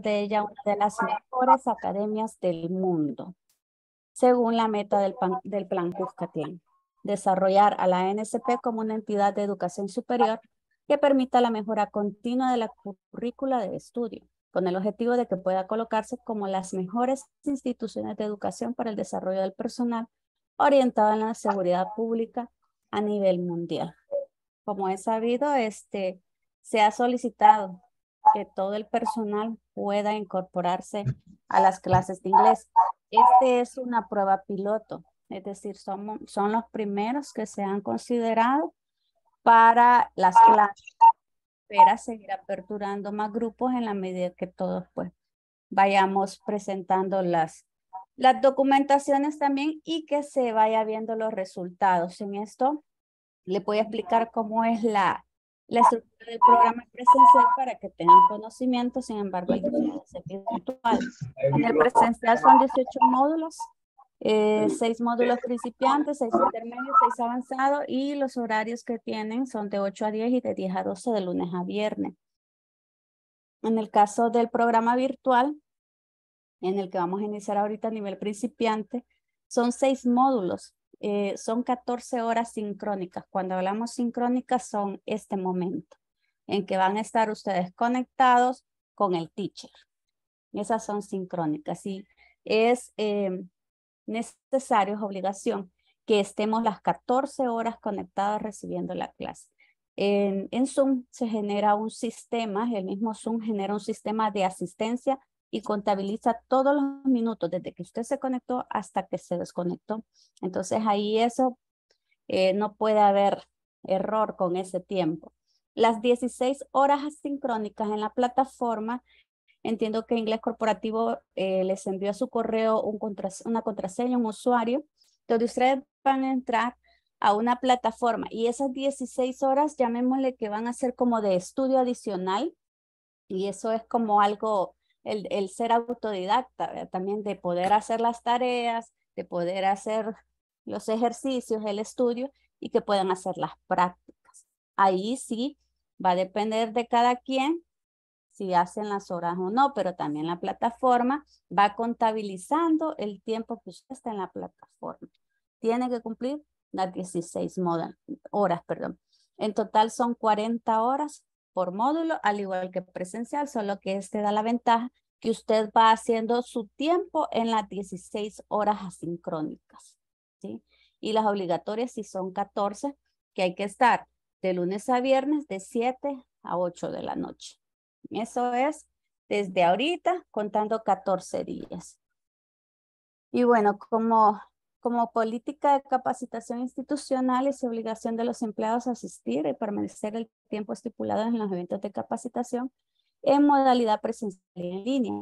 de ella una de las mejores academias del mundo, según la meta del, del Plan Cuscatlán. Desarrollar a la NSP como una entidad de educación superior que permita la mejora continua de la currícula de estudio, con el objetivo de que pueda colocarse como las mejores instituciones de educación para el desarrollo del personal orientado en la seguridad pública a nivel mundial. Como he sabido, este, se ha solicitado que todo el personal pueda incorporarse a las clases de inglés. Este es una prueba piloto, es decir, somos, son los primeros que se han considerado para las clases. para seguir aperturando más grupos en la medida que todos pues vayamos presentando las, las documentaciones también y que se vaya viendo los resultados. En esto le voy a explicar cómo es la, la estructura del programa es presencial para que tengan conocimiento, sin embargo, hay que virtual. En el presencial son 18 módulos, eh, 6 módulos principiantes, 6 intermedios, 6 avanzados y los horarios que tienen son de 8 a 10 y de 10 a 12 de lunes a viernes. En el caso del programa virtual, en el que vamos a iniciar ahorita a nivel principiante, son 6 módulos, eh, son 14 horas sincrónicas. Cuando hablamos sincrónicas son este momento en que van a estar ustedes conectados con el teacher. Esas son sincrónicas y es eh, necesario, es obligación que estemos las 14 horas conectados recibiendo la clase. En, en Zoom se genera un sistema, el mismo Zoom genera un sistema de asistencia y contabiliza todos los minutos desde que usted se conectó hasta que se desconectó. Entonces ahí eso eh, no puede haber error con ese tiempo. Las 16 horas asincrónicas en la plataforma, entiendo que Inglés Corporativo eh, les envió a su correo un una contraseña, un usuario, donde ustedes van a entrar a una plataforma y esas 16 horas, llamémosle que van a ser como de estudio adicional y eso es como algo el, ser autodidacta, también de poder hacer las tareas, de poder hacer los ejercicios, el estudio y que puedan hacer las prácticas. Ahí sí va a depender de cada quien si hacen las horas o no, pero también la plataforma va contabilizando el tiempo que usted está en la plataforma. Tiene que cumplir las 16 horas, perdón. En total son 40 horas por módulo, al igual que presencial, solo que este da la ventaja que usted va haciendo su tiempo en las 16 horas asincrónicas, ¿sí? Y las obligatorias sí son 14, que hay que estar de lunes a viernes de 7 a 8 de la noche. Eso es desde ahorita contando 14 días. Y bueno, como como política de capacitación institucional es obligación de los empleados asistir y permanecer el tiempo estipulado en los eventos de capacitación en modalidad presencial y en línea.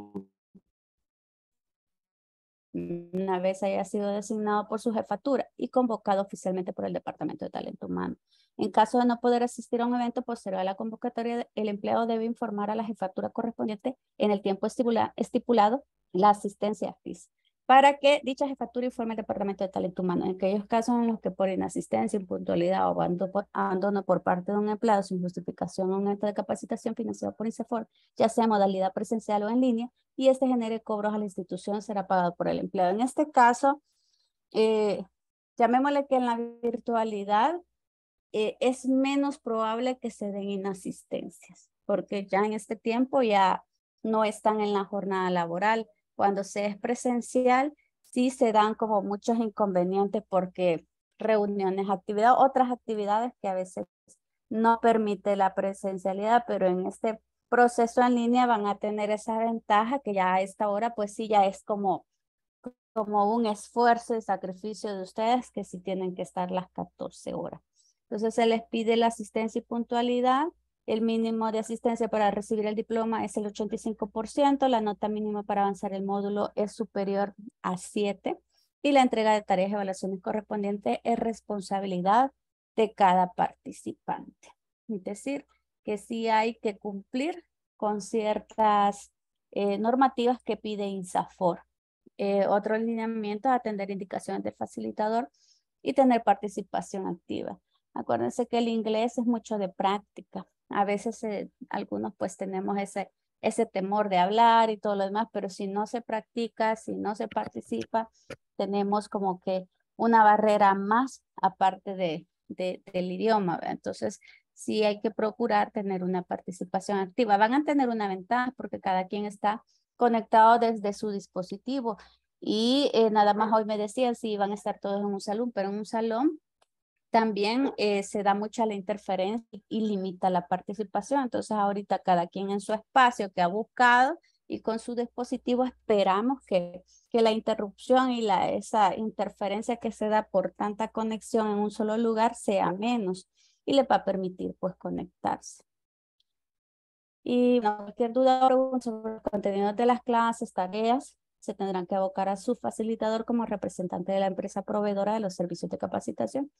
Una vez haya sido designado por su jefatura y convocado oficialmente por el Departamento de Talento Humano. En caso de no poder asistir a un evento posterior a la convocatoria, el empleado debe informar a la jefatura correspondiente en el tiempo estipulado la asistencia física para que dicha jefatura informe al Departamento de Talento Humano. En aquellos casos en los que por inasistencia, impuntualidad o abandono por parte de un empleado sin justificación o un acto de capacitación financiado por INSEFORM, ya sea modalidad presencial o en línea, y este genere cobros a la institución, será pagado por el empleado. En este caso, eh, llamémosle que en la virtualidad eh, es menos probable que se den inasistencias, porque ya en este tiempo ya no están en la jornada laboral cuando se es presencial, sí se dan como muchos inconvenientes porque reuniones, actividades, otras actividades que a veces no permite la presencialidad, pero en este proceso en línea van a tener esa ventaja que ya a esta hora pues sí ya es como como un esfuerzo y sacrificio de ustedes que sí tienen que estar las 14 horas. Entonces se les pide la asistencia y puntualidad el mínimo de asistencia para recibir el diploma es el 85%, la nota mínima para avanzar el módulo es superior a 7 y la entrega de tareas y evaluaciones correspondientes es responsabilidad de cada participante. Es decir, que sí hay que cumplir con ciertas eh, normativas que pide INSAFOR. Eh, otro alineamiento es atender indicaciones del facilitador y tener participación activa. Acuérdense que el inglés es mucho de práctica. A veces eh, algunos pues tenemos ese, ese temor de hablar y todo lo demás, pero si no se practica, si no se participa, tenemos como que una barrera más aparte de, del idioma. Entonces, sí hay que procurar tener una participación activa. Van a tener una ventaja porque cada quien está conectado desde su dispositivo. Y eh, nada más hoy me decían si iban van a estar todos en un salón, pero en un salón también eh, se da mucha la interferencia y limita la participación. Entonces ahorita cada quien en su espacio que ha buscado y con su dispositivo esperamos que, que la interrupción y la, esa interferencia que se da por tanta conexión en un solo lugar sea menos y le va a permitir pues conectarse. Y cualquier duda o pregunta sobre el contenido de las clases, tareas, se tendrán que abocar a su facilitador como representante de la empresa proveedora de los servicios de capacitación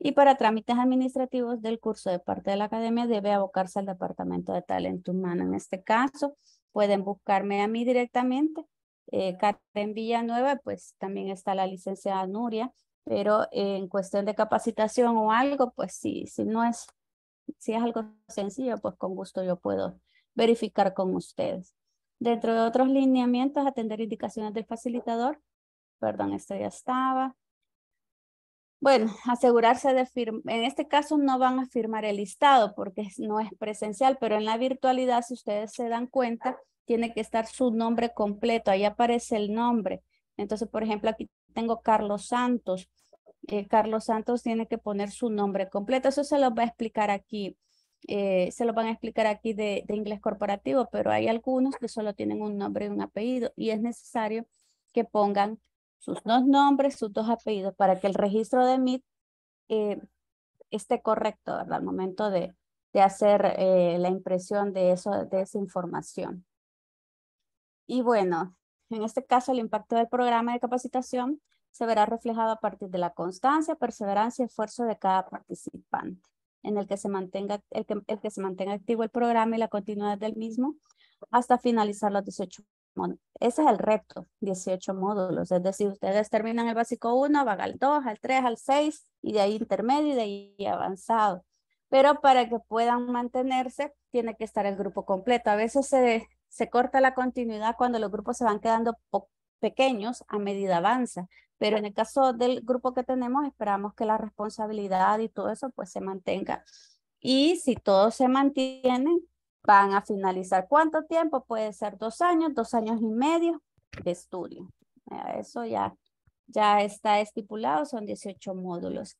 y para trámites administrativos del curso de parte de la academia debe abocarse al departamento de talento humano. En este caso, pueden buscarme a mí directamente. En eh, Karen Villanueva, pues también está la licenciada Nuria, pero eh, en cuestión de capacitación o algo, pues sí, si no es, si es algo sencillo, pues con gusto yo puedo verificar con ustedes. Dentro de otros lineamientos, atender indicaciones del facilitador. Perdón, esto ya estaba. Bueno, asegurarse de firmar, en este caso no van a firmar el listado porque no es presencial, pero en la virtualidad, si ustedes se dan cuenta, tiene que estar su nombre completo, ahí aparece el nombre. Entonces, por ejemplo, aquí tengo Carlos Santos. Eh, Carlos Santos tiene que poner su nombre completo. Eso se lo va a explicar aquí. Eh, se lo van a explicar aquí de, de inglés corporativo, pero hay algunos que solo tienen un nombre y un apellido y es necesario que pongan sus dos nombres, sus dos apellidos, para que el registro de MIT eh, esté correcto ¿verdad? al momento de, de hacer eh, la impresión de, eso, de esa información. Y bueno, en este caso el impacto del programa de capacitación se verá reflejado a partir de la constancia, perseverancia y esfuerzo de cada participante, en el que se mantenga, el que, el que se mantenga activo el programa y la continuidad del mismo hasta finalizar los 18 ese es el reto, 18 módulos. Es decir, ustedes terminan el básico 1, van al 2, al 3, al 6 y de ahí intermedio y de ahí avanzado. Pero para que puedan mantenerse, tiene que estar el grupo completo. A veces se, se corta la continuidad cuando los grupos se van quedando pequeños a medida avanza. Pero en el caso del grupo que tenemos, esperamos que la responsabilidad y todo eso pues se mantenga. Y si todos se mantienen, van a finalizar. ¿Cuánto tiempo? Puede ser dos años, dos años y medio de estudio. Eso ya, ya está estipulado, son 18 módulos.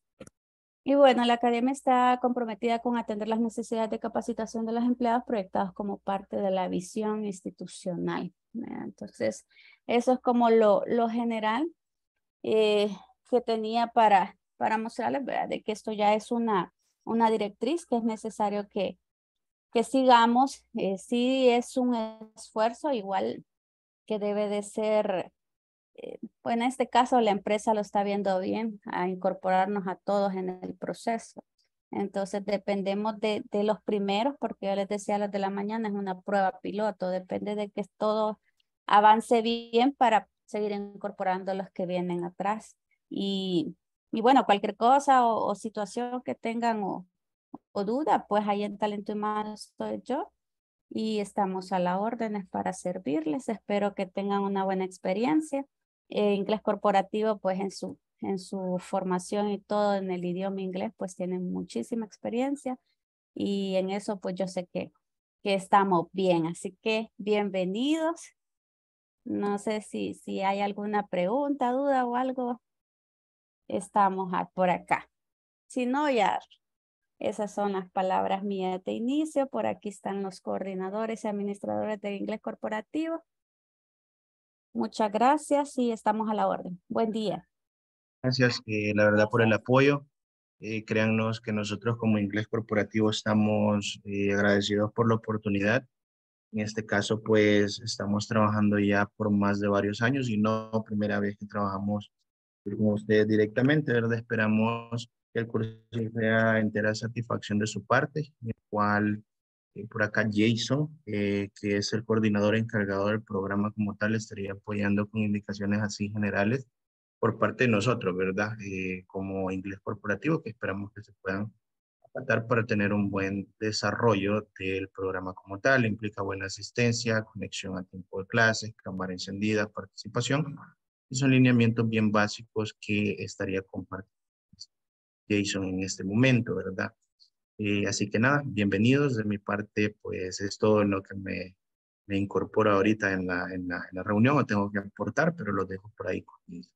Y bueno, la academia está comprometida con atender las necesidades de capacitación de los empleados proyectados como parte de la visión institucional. Entonces, eso es como lo, lo general eh, que tenía para, para mostrarles, ¿verdad? De que esto ya es una, una directriz que es necesario que, que sigamos. Eh, sí es un esfuerzo igual que debe de ser, eh, pues en este caso la empresa lo está viendo bien, a incorporarnos a todos en el proceso. Entonces dependemos de, los primeros, porque yo les decía a las de la mañana, es una prueba piloto, depende de que todo avance bien para seguir incorporando los que vienen atrás. Y, y bueno, cualquier cosa o, o situación que tengan o, o duda, pues ahí en Talento Más estoy yo y estamos a la órdenes para servirles. Espero que tengan una buena experiencia. en eh, inglés corporativo, pues en su, en su formación y todo en el idioma inglés, pues tienen muchísima experiencia y en eso, pues yo sé que, que estamos bien. Así que bienvenidos. No sé si, si hay alguna pregunta, duda o algo. Estamos por acá. Si no, ya esas son las palabras mías de inicio. Por aquí están los coordinadores y administradores de inglés corporativo. Muchas gracias y estamos a la orden. Buen día. Gracias, eh, la verdad, por el apoyo. Eh, créannos que nosotros como inglés corporativo estamos eh, agradecidos por la oportunidad. En este caso, pues estamos trabajando ya por más de varios años y no primera vez que trabajamos con ustedes directamente, ¿verdad? Esperamos que el curso sea entera satisfacción de su parte, el cual eh, por acá Jason, eh, que es el coordinador encargado del programa como tal, estaría apoyando con indicaciones así generales por parte de nosotros, ¿verdad? Eh, como inglés corporativo, que esperamos que se puedan tratar para tener un buen desarrollo del programa como tal. Implica buena asistencia, conexión a tiempo de clases, cámara encendida, participación. Y son lineamientos bien básicos que estaría compartiendo Jason en este momento, ¿verdad? Y eh, así que nada, bienvenidos. De mi parte, pues es todo en lo que me, me ahorita en la, en, la, reunión lo tengo que aportar, pero lo dejo por ahí conmigo.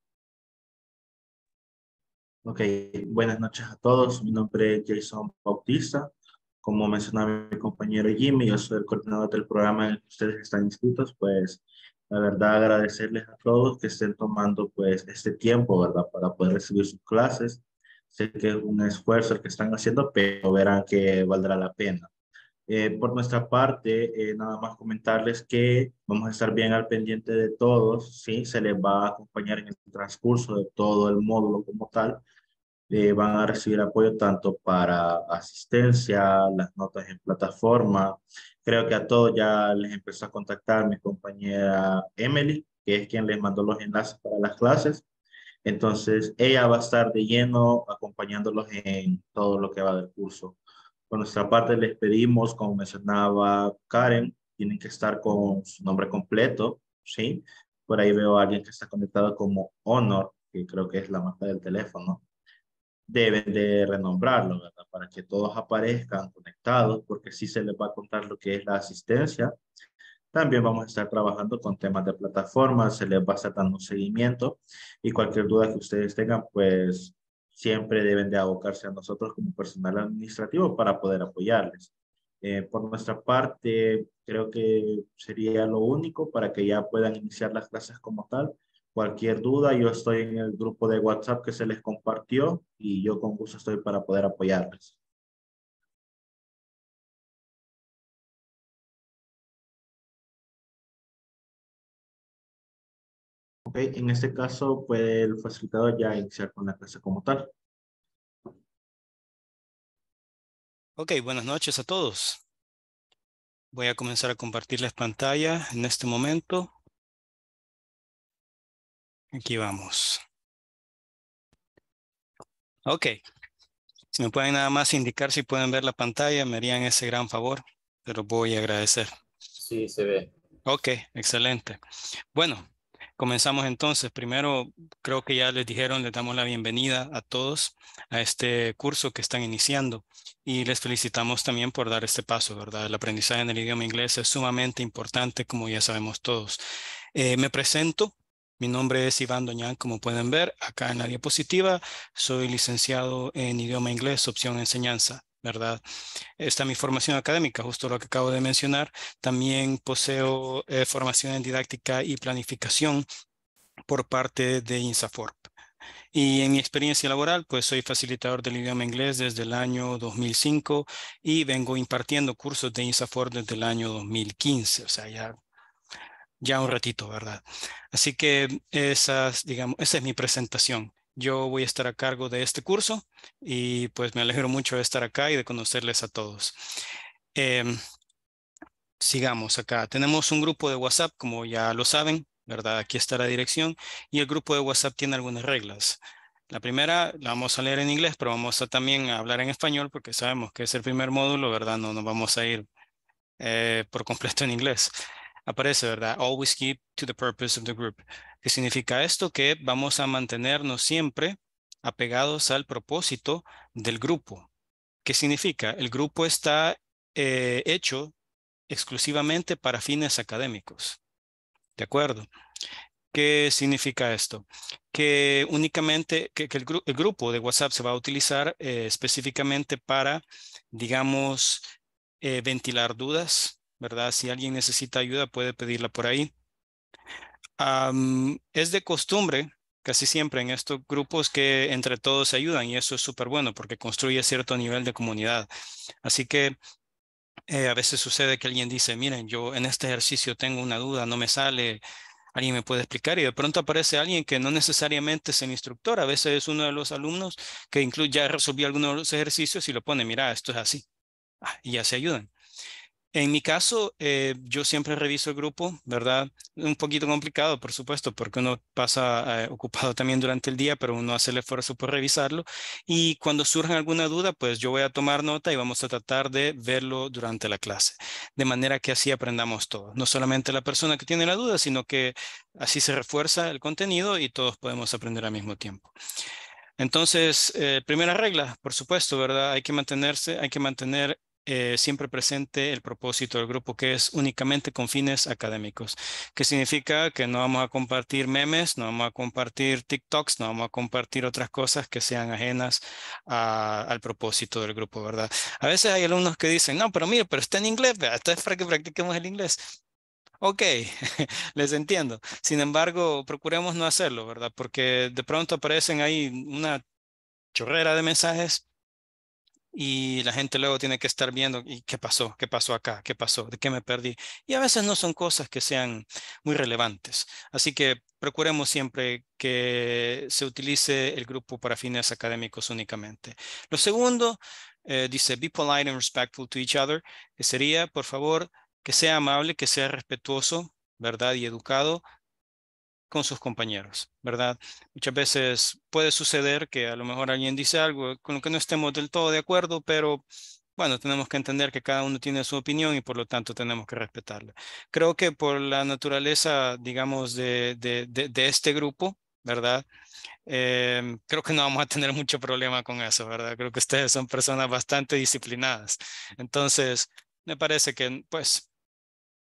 Ok, buenas noches a todos. Mi nombre es Jason Bautista. Como mencionaba mi compañero Jimmy, yo soy el coordinador del programa en el que ustedes están inscritos. Pues la verdad agradecerles a todos que estén tomando pues este tiempo, ¿verdad? Para poder recibir sus clases sé que es un esfuerzo el que están haciendo, pero verán que valdrá la pena. Eh, por nuestra parte, eh, nada más comentarles que vamos a estar bien al pendiente de todos, ¿sí? se les va a acompañar en el transcurso de todo el módulo como tal. Eh, van a recibir apoyo tanto para asistencia, las notas en plataforma. Creo que a todos ya les empezó a contactar mi compañera Emily, que es quien les mandó los enlaces para las clases. Entonces, ella va a estar de lleno acompañándolos en todo lo que va del curso. Por nuestra parte, les pedimos, como mencionaba Karen, tienen que estar con su nombre completo, ¿sí? Por ahí veo a alguien que está conectado como Honor, que creo que es la marca del teléfono. Deben de renombrarlo, ¿verdad? Para que todos aparezcan conectados, porque sí se les va a contar lo que es la asistencia también vamos a estar trabajando con temas de plataformas, se les va a estar dando seguimiento y cualquier duda que ustedes tengan, pues siempre deben de abocarse a nosotros como personal administrativo para poder apoyarles. Eh, por nuestra parte, creo que sería lo único para que ya puedan iniciar las clases como tal. Cualquier duda, yo estoy en el grupo de WhatsApp que se les compartió y yo con gusto estoy para poder apoyarles. Ok, en este caso, puede el facilitador ya iniciar con la clase como tal. Ok, buenas noches a todos. Voy a comenzar a compartirles pantalla en este momento. Aquí vamos. Ok. Si me pueden nada más indicar si pueden ver la pantalla, me harían ese gran favor. Pero voy a agradecer. Sí, se ve. Ok, excelente. Bueno, Comenzamos entonces. Primero, creo que ya les dijeron, les damos la bienvenida a todos a este curso que están iniciando y les felicitamos también por dar este paso, ¿verdad? El aprendizaje en el idioma inglés es sumamente importante, como ya sabemos todos. Eh, me presento, mi nombre es Iván Doñán, como pueden ver acá en la diapositiva. Soy licenciado en idioma inglés, opción enseñanza. ¿verdad? Está mi formación académica, justo lo que acabo de mencionar. También poseo eh, formación en didáctica y planificación por parte de INSAFORP. Y en mi experiencia laboral, pues soy facilitador del idioma inglés desde el año 2005 y vengo impartiendo cursos de Insaforp desde el año 2015, o sea, ya, ya un ratito, ¿verdad? Así que esas, digamos, esa es mi presentación. Yo voy a estar a cargo de este curso y pues me alegro mucho de estar acá y de conocerles a todos. Em, sigamos acá. Tenemos un grupo de WhatsApp, como ya lo saben, ¿verdad? Aquí está la dirección y el grupo de WhatsApp tiene algunas reglas. La primera la vamos a leer en inglés, pero vamos a también a hablar en español porque sabemos que es el primer módulo, ¿verdad? No nos vamos a ir eh, por completo en inglés. Aparece, ¿verdad? Always keep to the purpose of the group. ¿Qué significa esto? Que vamos a mantenernos siempre apegados al propósito del grupo. ¿Qué significa? El grupo está eh, hecho exclusivamente para fines académicos. ¿De acuerdo? ¿Qué significa esto? Que únicamente, que, el, grupo de WhatsApp se va a utilizar eh, específicamente para, digamos, eh, ventilar dudas, ¿verdad? Si alguien necesita ayuda, puede pedirla por ahí es de costumbre casi siempre en estos grupos que entre todos se ayudan y eso es súper bueno porque construye cierto nivel de comunidad. Así que eh, a veces sucede que alguien dice, miren, yo en este ejercicio tengo una duda, no me sale, alguien me puede explicar y de pronto aparece alguien que no necesariamente es el instructor, a veces es uno de los alumnos que incluso ya resolvió algunos de los ejercicios y lo pone, mira, esto es así. Ah, y ya se ayudan. En mi caso, eh, yo siempre reviso el grupo, ¿verdad? Un poquito complicado, por supuesto, porque uno pasa eh, ocupado también durante el día, pero uno hace el esfuerzo por revisarlo. Y cuando surja alguna duda, pues yo voy a tomar nota y vamos a tratar de verlo durante la clase, de manera que así aprendamos todos. No solamente la persona que tiene la duda, sino que así se refuerza el contenido y todos podemos aprender al mismo tiempo. Entonces, eh, primera regla, por supuesto, ¿verdad? Hay que mantenerse, hay que mantener eh, siempre presente el propósito del grupo, que es únicamente con fines académicos, que significa que no vamos a compartir memes, no vamos a compartir TikToks, no vamos a compartir otras cosas que sean ajenas al propósito del grupo, ¿verdad? A veces hay alumnos que dicen, no, pero mire, pero está en inglés, ¿verdad? Esto es para que practiquemos el inglés. Ok, les entiendo. Sin embargo, procuremos no hacerlo, ¿verdad? Porque de pronto aparecen ahí una chorrera de mensajes y la gente luego tiene que estar viendo y qué pasó, qué pasó acá, qué pasó, de qué me perdí. Y a veces no son cosas que sean muy relevantes. Así que procuremos siempre que se utilice el grupo para fines académicos únicamente. Lo segundo, eh, dice, be polite and respectful to each other, que sería, por favor, que sea amable, que sea respetuoso, ¿verdad? Y educado con sus compañeros, ¿verdad? Muchas veces puede suceder que a lo mejor alguien dice algo con lo que no estemos del todo de acuerdo, pero bueno, tenemos que entender que cada uno tiene su opinión y por lo tanto tenemos que respetarla. Creo que por la naturaleza, digamos, de, de, este grupo, ¿verdad? Em, creo que no vamos a tener mucho problema con eso, ¿verdad? Creo que ustedes son personas bastante disciplinadas. Entonces, me parece que, pues,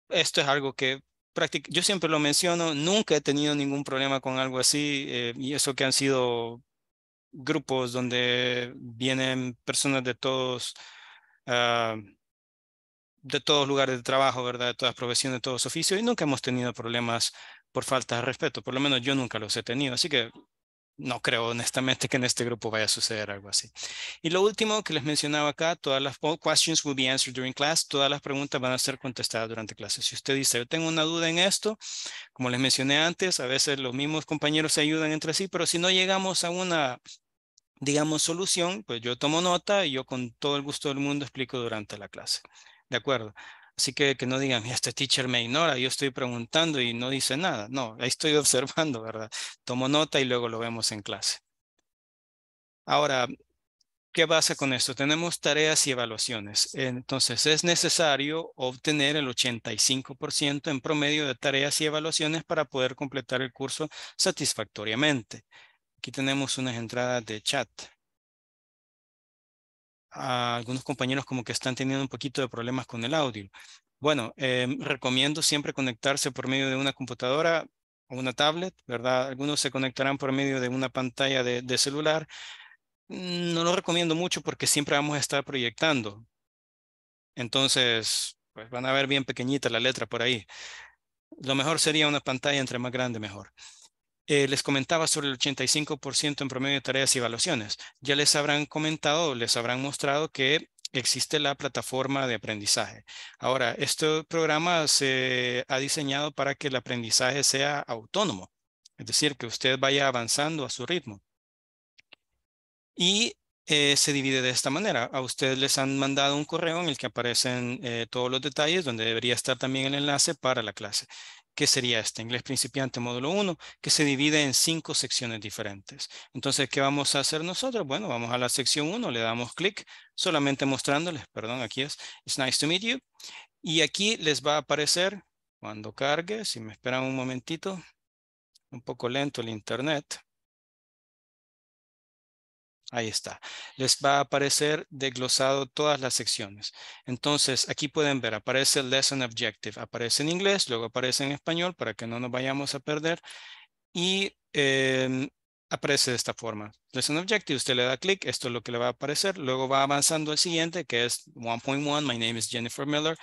esto es algo que yo siempre lo menciono, nunca he tenido ningún problema con algo así, eh, y eso que han sido grupos donde vienen personas de todos, ah, todos lugares de trabajo, ¿verdad? De todas profesiones, de todos oficios, y nunca hemos tenido problemas por falta de respeto, por lo menos yo nunca los he tenido, así que no creo honestamente que en este grupo vaya a suceder algo así. Y lo último que les mencionaba acá, todas las questions will be answered during class, todas las preguntas van a ser contestadas durante clase. Si usted dice, yo tengo una duda en esto, como les mencioné antes, a veces los mismos compañeros se ayudan entre sí, pero si no llegamos a una digamos solución, pues yo tomo nota y yo con todo el gusto del mundo explico durante la clase. ¿De acuerdo? Así que que no digan, este teacher me ignora, yo estoy preguntando y no dice nada. No, ahí estoy observando, ¿verdad? Tomo nota y luego lo vemos en clase. Ahora, ¿qué pasa con esto? Tenemos tareas y evaluaciones. Entonces, es necesario obtener el 85% en promedio de tareas y evaluaciones para poder completar el curso satisfactoriamente. Aquí tenemos unas entradas de chat a algunos compañeros como que están teniendo un poquito de problemas con el audio. Bueno, em, recomiendo siempre conectarse por medio de una computadora o una tablet, ¿verdad? Algunos se conectarán por medio de una pantalla de, de celular. No lo recomiendo mucho porque siempre vamos a estar proyectando. Entonces, pues van a ver bien pequeñita la letra por ahí. Lo mejor sería una pantalla entre más grande, mejor. Eh, les comentaba sobre el 85% en promedio de tareas y evaluaciones. Ya les habrán comentado, les habrán mostrado que existe la plataforma de aprendizaje. Ahora, este programa se ha diseñado para que el aprendizaje sea autónomo, es decir, que usted vaya avanzando a su ritmo. Y eh, se divide de esta manera. A ustedes les han mandado un correo en el que aparecen eh, todos los detalles, donde debería estar también el enlace para la clase que sería este, inglés principiante módulo 1, que se divide en cinco secciones diferentes. Entonces, ¿qué vamos a hacer nosotros? Bueno, vamos a la sección 1, le damos clic, solamente mostrándoles, perdón, aquí es, it's nice to meet you, y aquí les va a aparecer, cuando cargue, si me esperan un momentito, un poco lento el internet, Ahí está. Les va a aparecer desglosado todas las secciones. Entonces, aquí pueden ver, aparece Lesson Objective. Aparece en inglés, luego aparece en español para que no nos vayamos a perder. Y em, aparece de esta forma. Lesson Objective, usted le da clic, esto es lo que le va a aparecer. Luego va avanzando al siguiente, que es 1.1, My name is Jennifer Miller.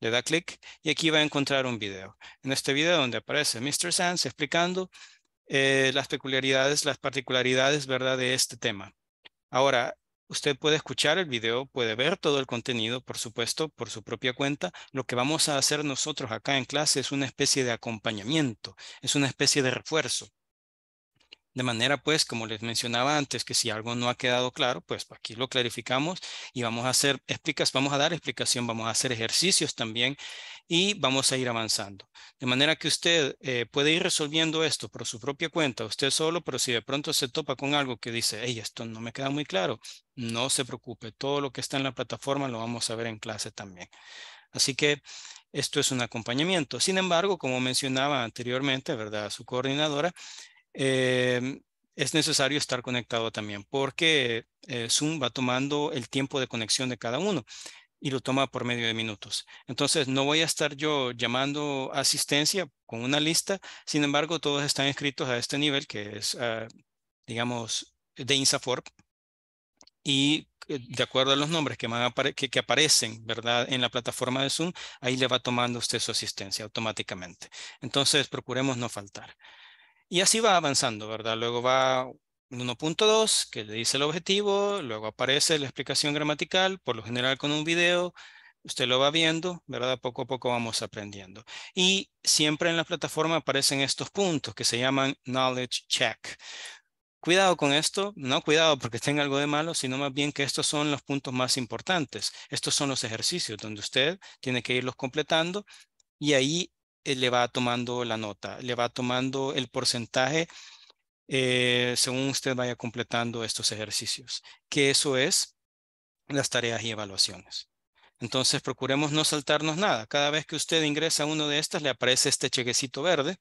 Le da clic y aquí va a encontrar un video. En este video donde aparece Mr. Sands explicando eh, las peculiaridades, las particularidades, ¿verdad?, de este tema. Ahora, usted puede escuchar el video, puede ver todo el contenido, por supuesto, por su propia cuenta. Lo que vamos a hacer nosotros acá en clase es una especie de acompañamiento, es una especie de refuerzo. De manera, pues, como les mencionaba antes, que si algo no ha quedado claro, pues aquí lo clarificamos y vamos a hacer explicas, vamos a dar explicación, vamos a hacer ejercicios también y vamos a ir avanzando. De manera que usted eh, puede ir resolviendo esto por su propia cuenta, usted solo, pero si de pronto se topa con algo que dice, hey, esto no me queda muy claro, no se preocupe, todo lo que está en la plataforma lo vamos a ver en clase también. Así que esto es un acompañamiento. Sin embargo, como mencionaba anteriormente, ¿verdad? Su coordinadora, Em, es necesario estar conectado también porque eh, Zoom va tomando el tiempo de conexión de cada uno y lo toma por medio de minutos. Entonces, no voy a estar yo llamando asistencia con una lista, sin embargo, todos están inscritos a este nivel que es, ah, digamos, de INSAFORP y eh, de acuerdo a los nombres que, que, aparecen ¿verdad? en la plataforma de Zoom, ahí le va tomando usted su asistencia automáticamente. Entonces, procuremos no faltar. Y así va avanzando, ¿verdad? Luego va 1.2, que le dice el objetivo, luego aparece la explicación gramatical, por lo general con un video, usted lo va viendo, ¿verdad? Poco a poco vamos aprendiendo. Y siempre en la plataforma aparecen estos puntos que se llaman knowledge check. Cuidado con esto, no cuidado porque tenga algo de malo, sino más bien que estos son los puntos más importantes. Estos son los ejercicios donde usted tiene que irlos completando y ahí eh, le va tomando la nota, le va tomando el porcentaje eh, según usted vaya completando estos ejercicios, que eso es las tareas y evaluaciones. Entonces procuremos no saltarnos nada. Cada vez que usted ingresa a uno de estas, le aparece este chequecito verde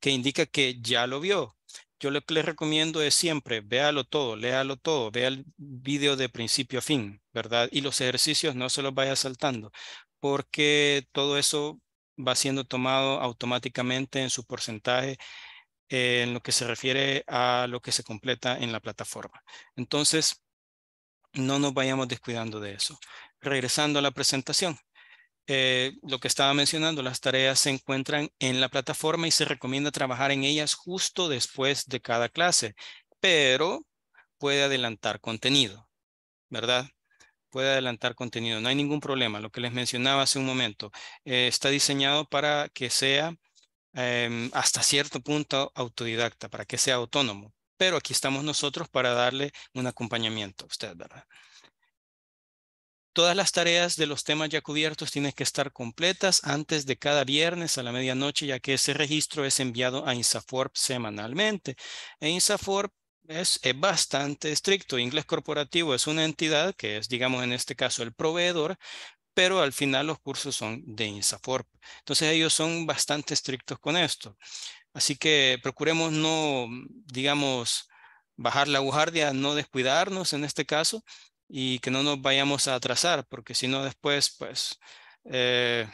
que indica que ya lo vio. Yo lo que les recomiendo es siempre, véalo todo, léalo todo, vea el video de principio a fin, ¿verdad? Y los ejercicios no se los vaya saltando, porque todo eso va siendo tomado automáticamente en su porcentaje eh, en lo que se refiere a lo que se completa en la plataforma. Entonces, no nos vayamos descuidando de eso. Regresando a la presentación. Eh, lo que estaba mencionando, las tareas se encuentran en la plataforma y se recomienda trabajar en ellas justo después de cada clase, pero puede adelantar contenido, ¿verdad? puede adelantar contenido, no hay ningún problema. Lo que les mencionaba hace un momento, eh, está diseñado para que sea em, hasta cierto punto autodidacta, para que sea autónomo. Pero aquí estamos nosotros para darle un acompañamiento a usted, ¿verdad? Todas las tareas de los temas ya cubiertos tienen que estar completas antes de cada viernes a la medianoche, ya que ese registro es enviado a INSAFORP semanalmente. E INSAFORP es, bastante estricto. Inglés corporativo es una entidad que es, digamos, en este caso el proveedor, pero al final los cursos son de INSAFORP. Entonces ellos son bastante estrictos con esto. Así que procuremos no, digamos, bajar la guardia, no descuidarnos en este caso y que no nos vayamos a atrasar, porque si no después, pues, eh,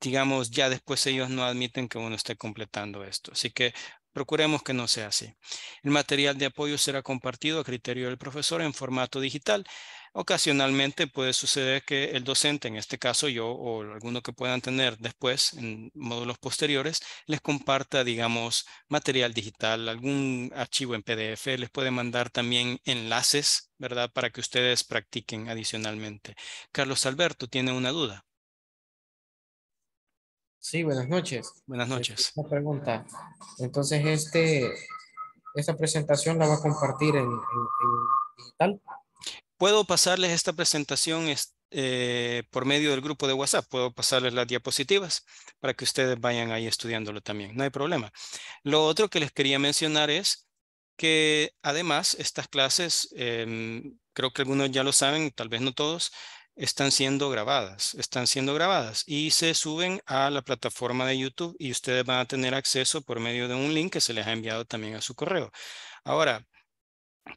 digamos, ya después ellos no admiten que uno esté completando esto. Así que Procuremos que no sea así. El material de apoyo será compartido a criterio del profesor en formato digital. Ocasionalmente puede suceder que el docente, en este caso yo o alguno que puedan tener después en módulos posteriores, les comparta, digamos, material digital, algún archivo en PDF, les puede mandar también enlaces, ¿verdad? Para que ustedes practiquen adicionalmente. Carlos Alberto tiene una duda. Sí, buenas noches. Buenas eh, noches. Una pregunta. Entonces, este, esta presentación la va a compartir en, digital. Puedo pasarles esta presentación eh, por medio del grupo de WhatsApp. Puedo pasarles las diapositivas para que ustedes vayan ahí estudiándolo también. No hay problema. Lo otro que les quería mencionar es que además estas clases, em, creo que algunos ya lo saben, tal vez no todos, están siendo grabadas, están siendo grabadas y se suben a la plataforma de YouTube y ustedes van a tener acceso por medio de un link que se les ha enviado también a su correo. Ahora,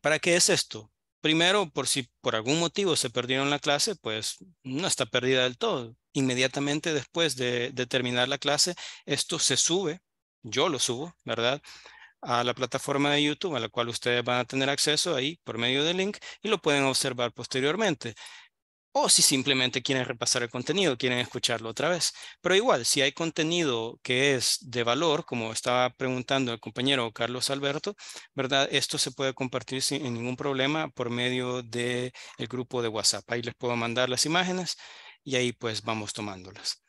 ¿para qué es esto? Primero, por si por algún motivo se perdieron la clase, pues no está perdida del todo. Inmediatamente después de, terminar la clase, esto se sube, yo lo subo, ¿verdad? a la plataforma de YouTube a la cual ustedes van a tener acceso ahí por medio del link y lo pueden observar posteriormente o si simplemente quieren repasar el contenido, quieren escucharlo otra vez. Pero igual, si hay contenido que es de valor, como estaba preguntando el compañero Carlos Alberto, ¿verdad? Esto se puede compartir sin ningún problema por medio del grupo de WhatsApp. Ahí les puedo mandar las imágenes y ahí pues vamos tomándolas.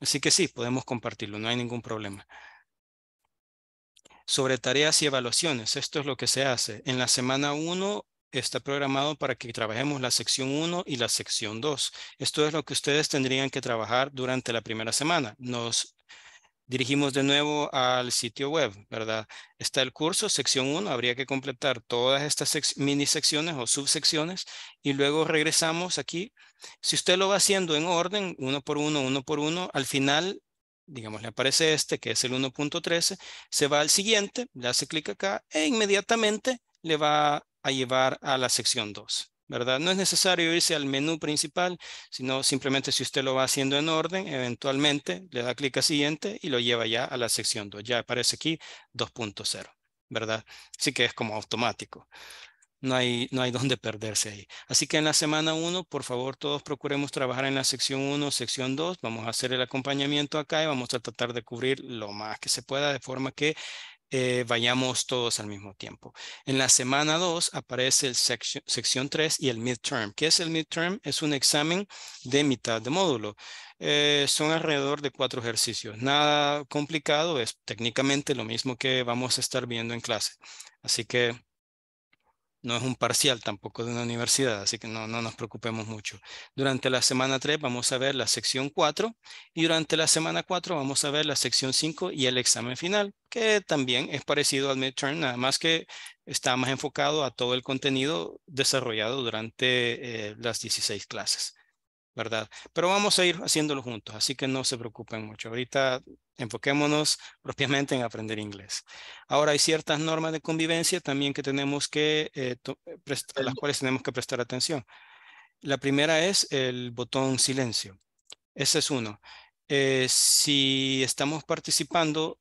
Así que sí, podemos compartirlo, no hay ningún problema. Sobre tareas y evaluaciones, esto es lo que se hace. En la semana 1 está programado para que trabajemos la sección 1 y la sección 2. Esto es lo que ustedes tendrían que trabajar durante la primera semana. Nos dirigimos de nuevo al sitio web, ¿verdad? Está el curso, sección 1, habría que completar todas estas mini secciones o subsecciones y luego regresamos aquí. Si usted lo va haciendo en orden, uno por uno, uno por uno, al final, digamos, le aparece este que es el 1.13, se va al siguiente, le hace clic acá e inmediatamente le va a llevar a la sección 2. ¿verdad? No es necesario irse al menú principal, sino simplemente si usted lo va haciendo en orden, eventualmente le da clic a siguiente y lo lleva ya a la sección 2. Ya aparece aquí 2.0, ¿verdad? Así que es como automático. No hay, no hay dónde perderse ahí. Así que en la semana 1, por favor, todos procuremos trabajar en la sección 1, sección 2. Vamos a hacer el acompañamiento acá y vamos a tratar de cubrir lo más que se pueda de forma que vayamos eh, todos al mismo tiempo. En la semana 2 aparece el sección, sección 3 y el midterm. ¿Qué es el midterm? Es un examen de mitad de módulo. Eh, son alrededor de cuatro ejercicios. Nada complicado, es técnicamente lo mismo que vamos a estar viendo en clase. Así que no es un parcial tampoco de una universidad, así que no, nos preocupemos mucho. Durante la semana 3 vamos a ver la sección 4 y durante la semana 4 vamos a ver la sección 5 y el examen final, que también es parecido al midterm, nada más que está más enfocado a todo el contenido desarrollado durante eh, las 16 clases. Pero vamos a ir haciéndolo juntos, así que no se preocupen mucho. Ahorita enfoquémonos propiamente en aprender inglés. Ahora hay ciertas normas de convivencia también que tenemos que, eh, eh, las cuales tenemos que prestar atención. La primera es el botón silencio. Ese es uno. Eh, si estamos participando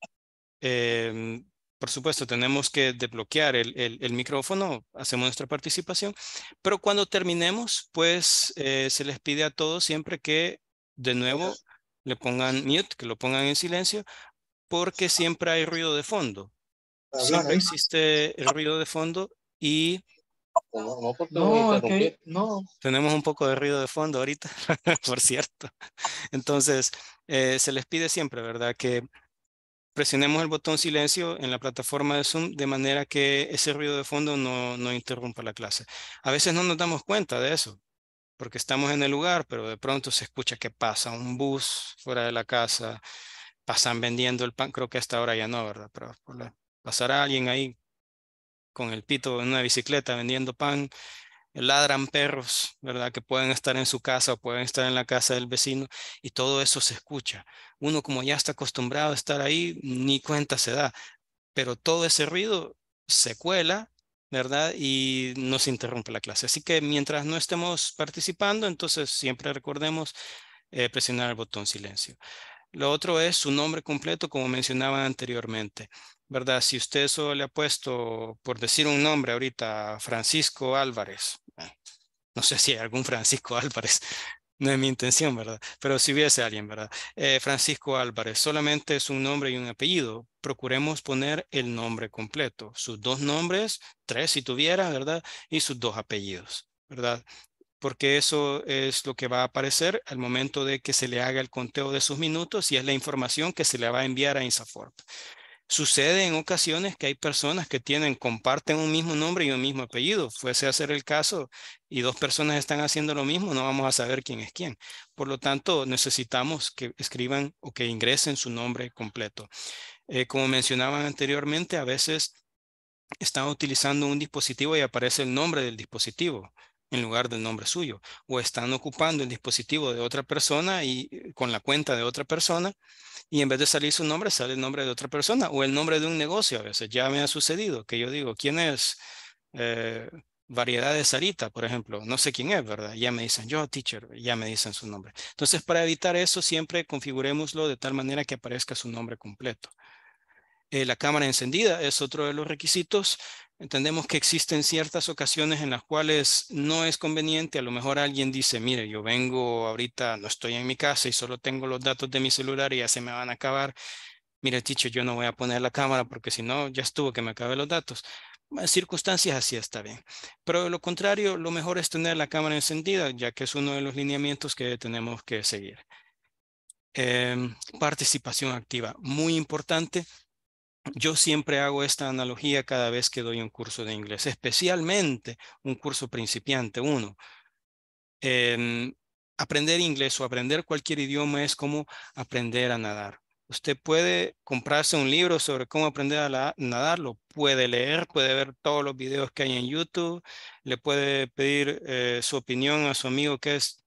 eh, por supuesto, tenemos que desbloquear el, micrófono, hacemos nuestra participación, pero cuando terminemos, pues eh, se les pide a todos siempre que de nuevo le pongan mute, que lo pongan en silencio, porque siempre hay ruido de fondo. Siempre ¿eh? existe el ruido de fondo y... No, no, Tenemos un poco de ruido de fondo ahorita, por cierto. Entonces, eh, se les pide siempre, ¿verdad? Que presionemos el botón silencio en la plataforma de Zoom de manera que ese ruido de fondo no, no interrumpa la clase. A veces no nos damos cuenta de eso, porque estamos en el lugar, pero de pronto se escucha que pasa un bus fuera de la casa, pasan vendiendo el pan, creo que hasta ahora ya no, ¿verdad? Pero pasará alguien ahí con el pito en una bicicleta vendiendo pan, ladran perros, ¿verdad? Que pueden estar en su casa o pueden estar en la casa del vecino y todo eso se escucha. Uno como ya está acostumbrado a estar ahí, ni cuenta se da, pero todo ese ruido se cuela, ¿verdad? Y nos interrumpe la clase. Así que mientras no estemos participando, entonces siempre recordemos eh, presionar el botón silencio. Lo otro es su nombre completo, como mencionaba anteriormente. ¿verdad? Si usted solo le ha puesto, por decir un nombre ahorita, Francisco Álvarez, no sé si hay algún Francisco Álvarez, no es mi intención, ¿verdad? Pero si hubiese alguien, ¿verdad? Eh, Francisco Álvarez, solamente es un nombre y un apellido. Procuremos poner el nombre completo, sus dos nombres, tres si tuviera, ¿verdad? Y sus dos apellidos, ¿verdad? Porque eso es lo que va a aparecer al momento de que se le haga el conteo de sus minutos y es la información que se le va a enviar a Insaforp. Sucede en ocasiones que hay personas que tienen, comparten un mismo nombre y un mismo apellido. Fuese a ser el caso y dos personas están haciendo lo mismo, no vamos a saber quién es quién. Por lo tanto, necesitamos que escriban o que ingresen su nombre completo. Eh, como mencionaban anteriormente, a veces están utilizando un dispositivo y aparece el nombre del dispositivo en lugar del nombre suyo, o están ocupando el dispositivo de otra persona y eh, con la cuenta de otra persona, y en vez de salir su nombre, sale el nombre de otra persona o el nombre de un negocio. A veces ya me ha sucedido que yo digo, ¿quién es eh, Variedad de Sarita, por ejemplo? No sé quién es, ¿verdad? Ya me dicen yo, teacher, ya me dicen su nombre. Entonces, para evitar eso, siempre configurémoslo de tal manera que aparezca su nombre completo. Eh, la cámara encendida es otro de los requisitos. Entendemos que existen ciertas ocasiones en las cuales no es conveniente, a lo mejor alguien dice, mire, yo vengo ahorita, no estoy en mi casa y solo tengo los datos de mi celular y ya se me van a acabar. Mire, ticho, yo no voy a poner la cámara porque si no, ya estuvo que me acabe los datos. En circunstancias así está bien. Pero de lo contrario, lo mejor es tener la cámara encendida, ya que es uno de los lineamientos que tenemos que seguir. Em, participación activa, muy importante yo siempre hago esta analogía cada vez que doy un curso de inglés, especialmente un curso principiante, uno. Em, aprender inglés o aprender cualquier idioma es como aprender a nadar. Usted puede comprarse un libro sobre cómo aprender a nadar, lo puede leer, puede ver todos los videos que hay en YouTube, le puede pedir eh, su opinión a su amigo que es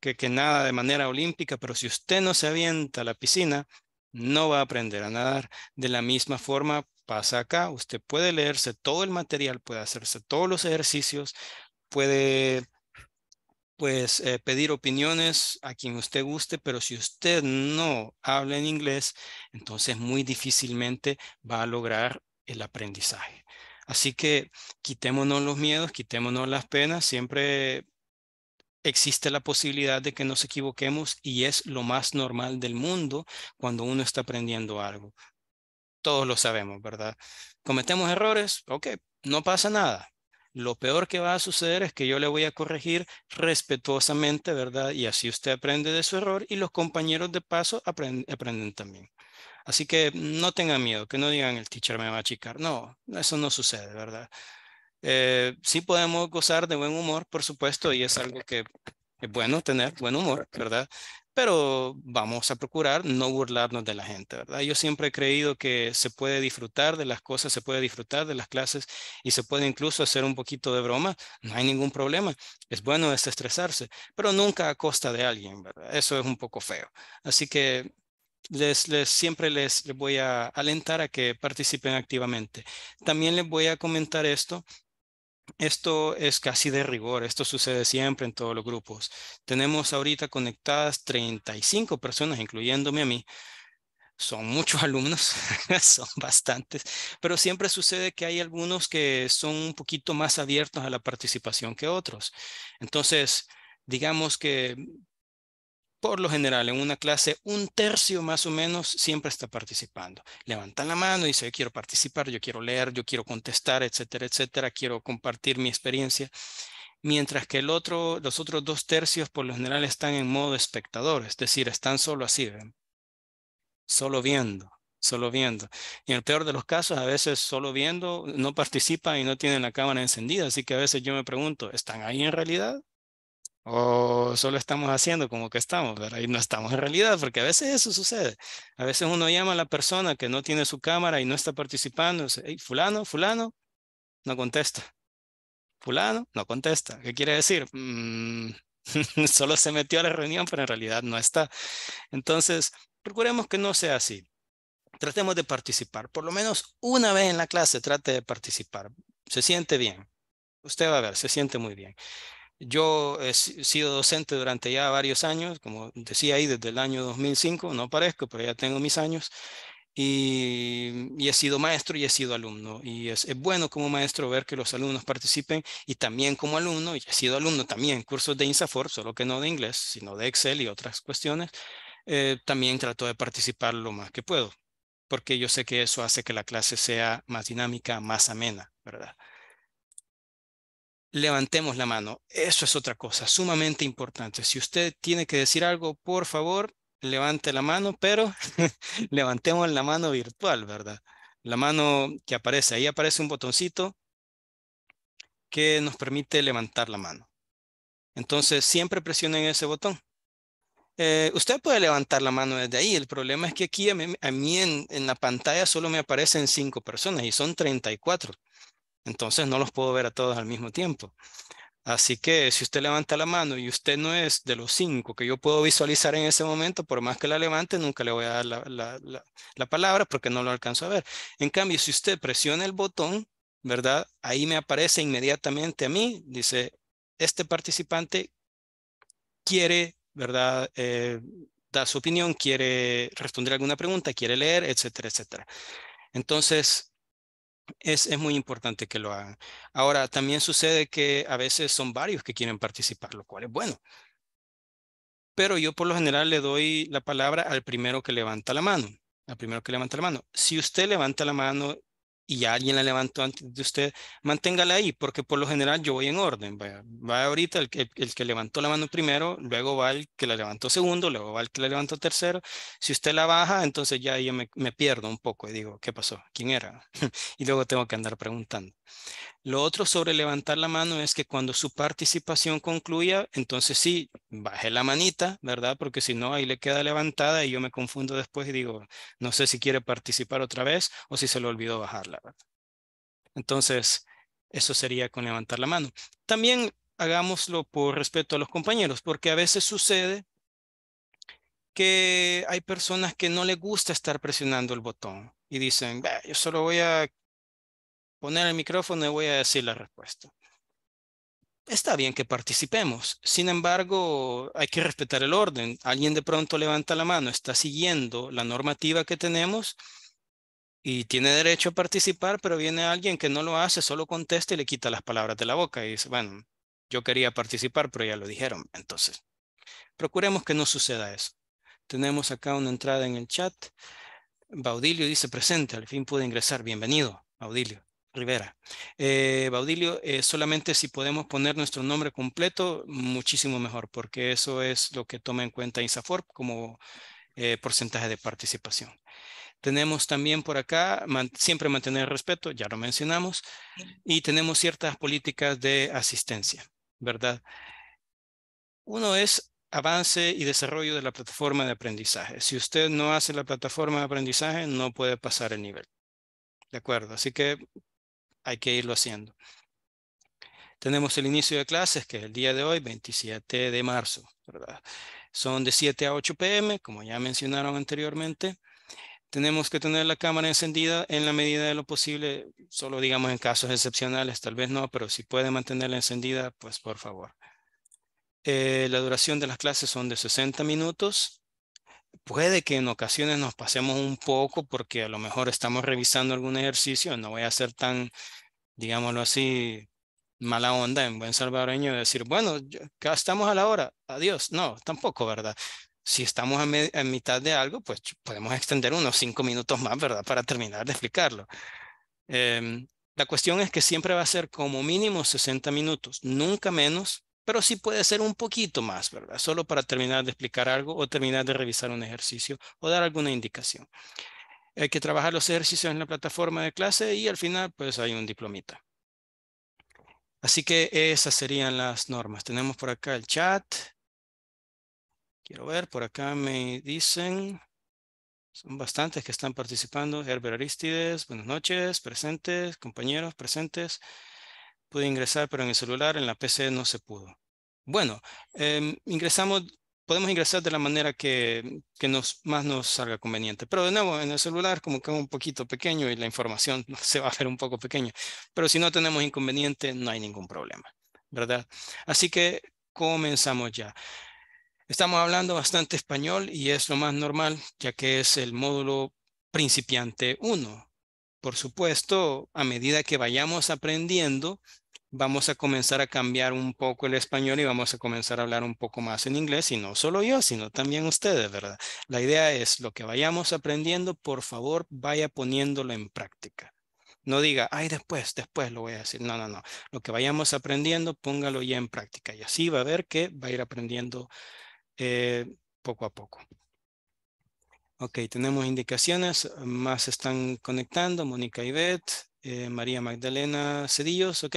que nada de manera olímpica, pero si usted no se avienta a la piscina, no va a aprender a nadar. De la misma forma pasa acá. Usted puede leerse todo el material, puede hacerse todos los ejercicios, puede pues eh, pedir opiniones a quien usted guste, pero si usted no habla en inglés, entonces muy difícilmente va a lograr el aprendizaje. Así que quitémonos los miedos, quitémonos las penas, siempre existe la posibilidad de que nos equivoquemos y es lo más normal del mundo cuando uno está aprendiendo algo. Todos lo sabemos, ¿verdad? Cometemos errores, ok, no pasa nada. Lo peor que va a suceder es que yo le voy a corregir respetuosamente, ¿verdad? Y así usted aprende de su error y los compañeros de paso aprenden, también. Así que no tengan miedo, que no digan el teacher me va a achicar. No, eso no sucede, ¿verdad? Eh, sí podemos gozar de buen humor, por supuesto, y es algo que es bueno tener buen humor, ¿verdad? Pero vamos a procurar no burlarnos de la gente, ¿verdad? Yo siempre he creído que se puede disfrutar de las cosas, se puede disfrutar de las clases y se puede incluso hacer un poquito de broma, no hay ningún problema. Es bueno desestresarse, pero nunca a costa de alguien, ¿verdad? Eso es un poco feo. Así que les, siempre les, les, voy a alentar a que participen activamente. También les voy a comentar esto esto es casi de rigor, esto sucede siempre en todos los grupos. Tenemos ahorita conectadas 35 personas, incluyéndome a mí. Son muchos alumnos, son bastantes, pero siempre sucede que hay algunos que son un poquito más abiertos a la participación que otros. Entonces, digamos que por lo general en una clase un tercio más o menos siempre está participando. Levantan la mano y dice yo quiero participar, yo quiero leer, yo quiero contestar, etcétera, etcétera, quiero compartir mi experiencia. Mientras que el otro, los otros dos tercios por lo general están en modo espectador, es decir, están solo así, ¿ven? solo viendo, solo viendo. Y en el peor de los casos, a veces solo viendo, no participan y no tienen la cámara encendida, así que a veces yo me pregunto, ¿están ahí en realidad? O solo estamos haciendo como que estamos, pero ahí no estamos en realidad, porque a veces eso sucede. A veces uno llama a la persona que no tiene su cámara y no está participando. Dice, hey, fulano, fulano, no contesta. Fulano, no contesta. ¿Qué quiere decir? Mm, solo se metió a la reunión, pero en realidad no está. Entonces, procuremos que no sea así. Tratemos de participar. Por lo menos una vez en la clase trate de participar. Se siente bien. Usted va a ver, se siente muy bien. Yo he sido docente durante ya varios años, como decía ahí, desde el año 2005, no parezco, pero ya tengo mis años, y, he sido maestro y he sido alumno. Y es, bueno como maestro ver que los alumnos participen y también como alumno, y he sido alumno también en cursos de INSAFOR, solo que no de inglés, sino de Excel y otras cuestiones, eh, también trato de participar lo más que puedo, porque yo sé que eso hace que la clase sea más dinámica, más amena, ¿verdad? levantemos la mano. Eso es otra cosa sumamente importante. Si usted tiene que decir algo, por favor, levante la mano, pero levantemos la mano virtual, ¿verdad? La mano que aparece. Ahí aparece un botoncito que nos permite levantar la mano. Entonces, siempre presionen ese botón. Eh, usted puede levantar la mano desde ahí. El problema es que aquí a mí, en, en, la pantalla solo me aparecen cinco personas y son 34. Entonces no los puedo ver a todos al mismo tiempo. Así que si usted levanta la mano y usted no es de los cinco que yo puedo visualizar en ese momento, por más que la levante, nunca le voy a dar la, palabra porque no lo alcanzo a ver. En cambio, si usted presiona el botón, ¿verdad? Ahí me aparece inmediatamente a mí, dice, este participante quiere, ¿verdad? Eh, da su opinión, quiere responder alguna pregunta, quiere leer, etcétera, etcétera. Entonces, es, muy importante que lo hagan. Ahora, también sucede que a veces son varios que quieren participar, lo cual es bueno. Pero yo por lo general le doy la palabra al primero que levanta la mano. Al primero que levanta la mano. Si usted levanta la mano y ya alguien la levantó antes de usted, manténgala ahí, porque por lo general yo voy en orden. Va ahorita el que, el que levantó la mano primero, luego va el que la levantó segundo, luego va el que la levantó tercero. Si usted la baja, entonces ya yo me, me pierdo un poco y digo, ¿qué pasó? ¿Quién era? y luego tengo que andar preguntando. Lo otro sobre levantar la mano es que cuando su participación concluya, entonces sí, baje la manita, ¿verdad? Porque si no, ahí le queda levantada y yo me confundo después y digo, no sé si quiere participar otra vez o si se lo olvidó bajarla, ¿verdad? Entonces, eso sería con levantar la mano. También hagámoslo por respeto a los compañeros, porque a veces sucede que hay personas que no les gusta estar presionando el botón y dicen, yo solo voy a poner el micrófono y voy a decir la respuesta. Está bien que participemos, sin embargo, hay que respetar el orden. Alguien de pronto levanta la mano, está siguiendo la normativa que tenemos y tiene derecho a participar, pero viene alguien que no lo hace, solo contesta y le quita las palabras de la boca y dice, bueno, yo quería participar, pero ya lo dijeron. Entonces, procuremos que no suceda eso. Tenemos acá una entrada en el chat. Baudilio dice presente, al fin pude ingresar. Bienvenido, Baudilio. Rivera. Eh, Baudilio, eh, solamente si podemos poner nuestro nombre completo, muchísimo mejor, porque eso es lo que toma en cuenta ISAFORP como eh, porcentaje de participación. Tenemos también por acá, siempre mantener respeto, ya lo mencionamos, y tenemos ciertas políticas de asistencia, ¿verdad? Uno es avance y desarrollo de la plataforma de aprendizaje. Si usted no hace la plataforma de aprendizaje, no puede pasar el nivel. De acuerdo, así que hay que irlo haciendo. Tenemos el inicio de clases, que es el día de hoy, 27 de marzo. ¿verdad? Son de 7 a 8 pm, como ya mencionaron anteriormente. Tenemos que tener la cámara encendida en la medida de lo posible, solo digamos en casos excepcionales, tal vez no, pero si puede mantenerla encendida, pues por favor. Eh, la duración de las clases son de 60 minutos. Puede que en ocasiones nos pasemos un poco porque a lo mejor estamos revisando algún ejercicio, no voy a ser tan digámoslo así, mala onda en buen salvadoreño decir, bueno, ya estamos a la hora, adiós. No, tampoco, ¿verdad? Si estamos en, mitad de algo, pues podemos extender unos cinco minutos más, ¿verdad? Para terminar de explicarlo. Em, la cuestión es que siempre va a ser como mínimo 60 minutos, nunca menos, pero sí puede ser un poquito más, ¿verdad? Solo para terminar de explicar algo o terminar de revisar un ejercicio o dar alguna indicación hay eh, que trabajar los ejercicios en la plataforma de clase y al final pues hay un diplomita. Así que esas serían las normas. Tenemos por acá el chat. Quiero ver, por acá me dicen, son bastantes que están participando. Herbert Aristides, buenas noches, presentes, compañeros, presentes. Pude ingresar, pero en el celular, en la PC no se pudo. Bueno, em, ingresamos podemos ingresar de la manera que, nos, más nos salga conveniente. Pero de nuevo, en el celular como que es un poquito pequeño y la información se va a ver un poco pequeña. Pero si no tenemos inconveniente, no hay ningún problema, ¿verdad? Así que comenzamos ya. Estamos hablando bastante español y es lo más normal, ya que es el módulo principiante 1. Por supuesto, a medida que vayamos aprendiendo, vamos a comenzar a cambiar un poco el español y vamos a comenzar a hablar un poco más en inglés, y no solo yo, sino también ustedes, ¿verdad? La idea es lo que vayamos aprendiendo, por favor, vaya poniéndolo en práctica. No diga, ay, después, después lo voy a decir. No, no, no. Lo que vayamos aprendiendo, póngalo ya en práctica. Y así va a ver que va a ir aprendiendo eh, poco a poco. Ok, tenemos indicaciones. Más están conectando. Mónica y Beth. Eh, María Magdalena Cedillos, ok.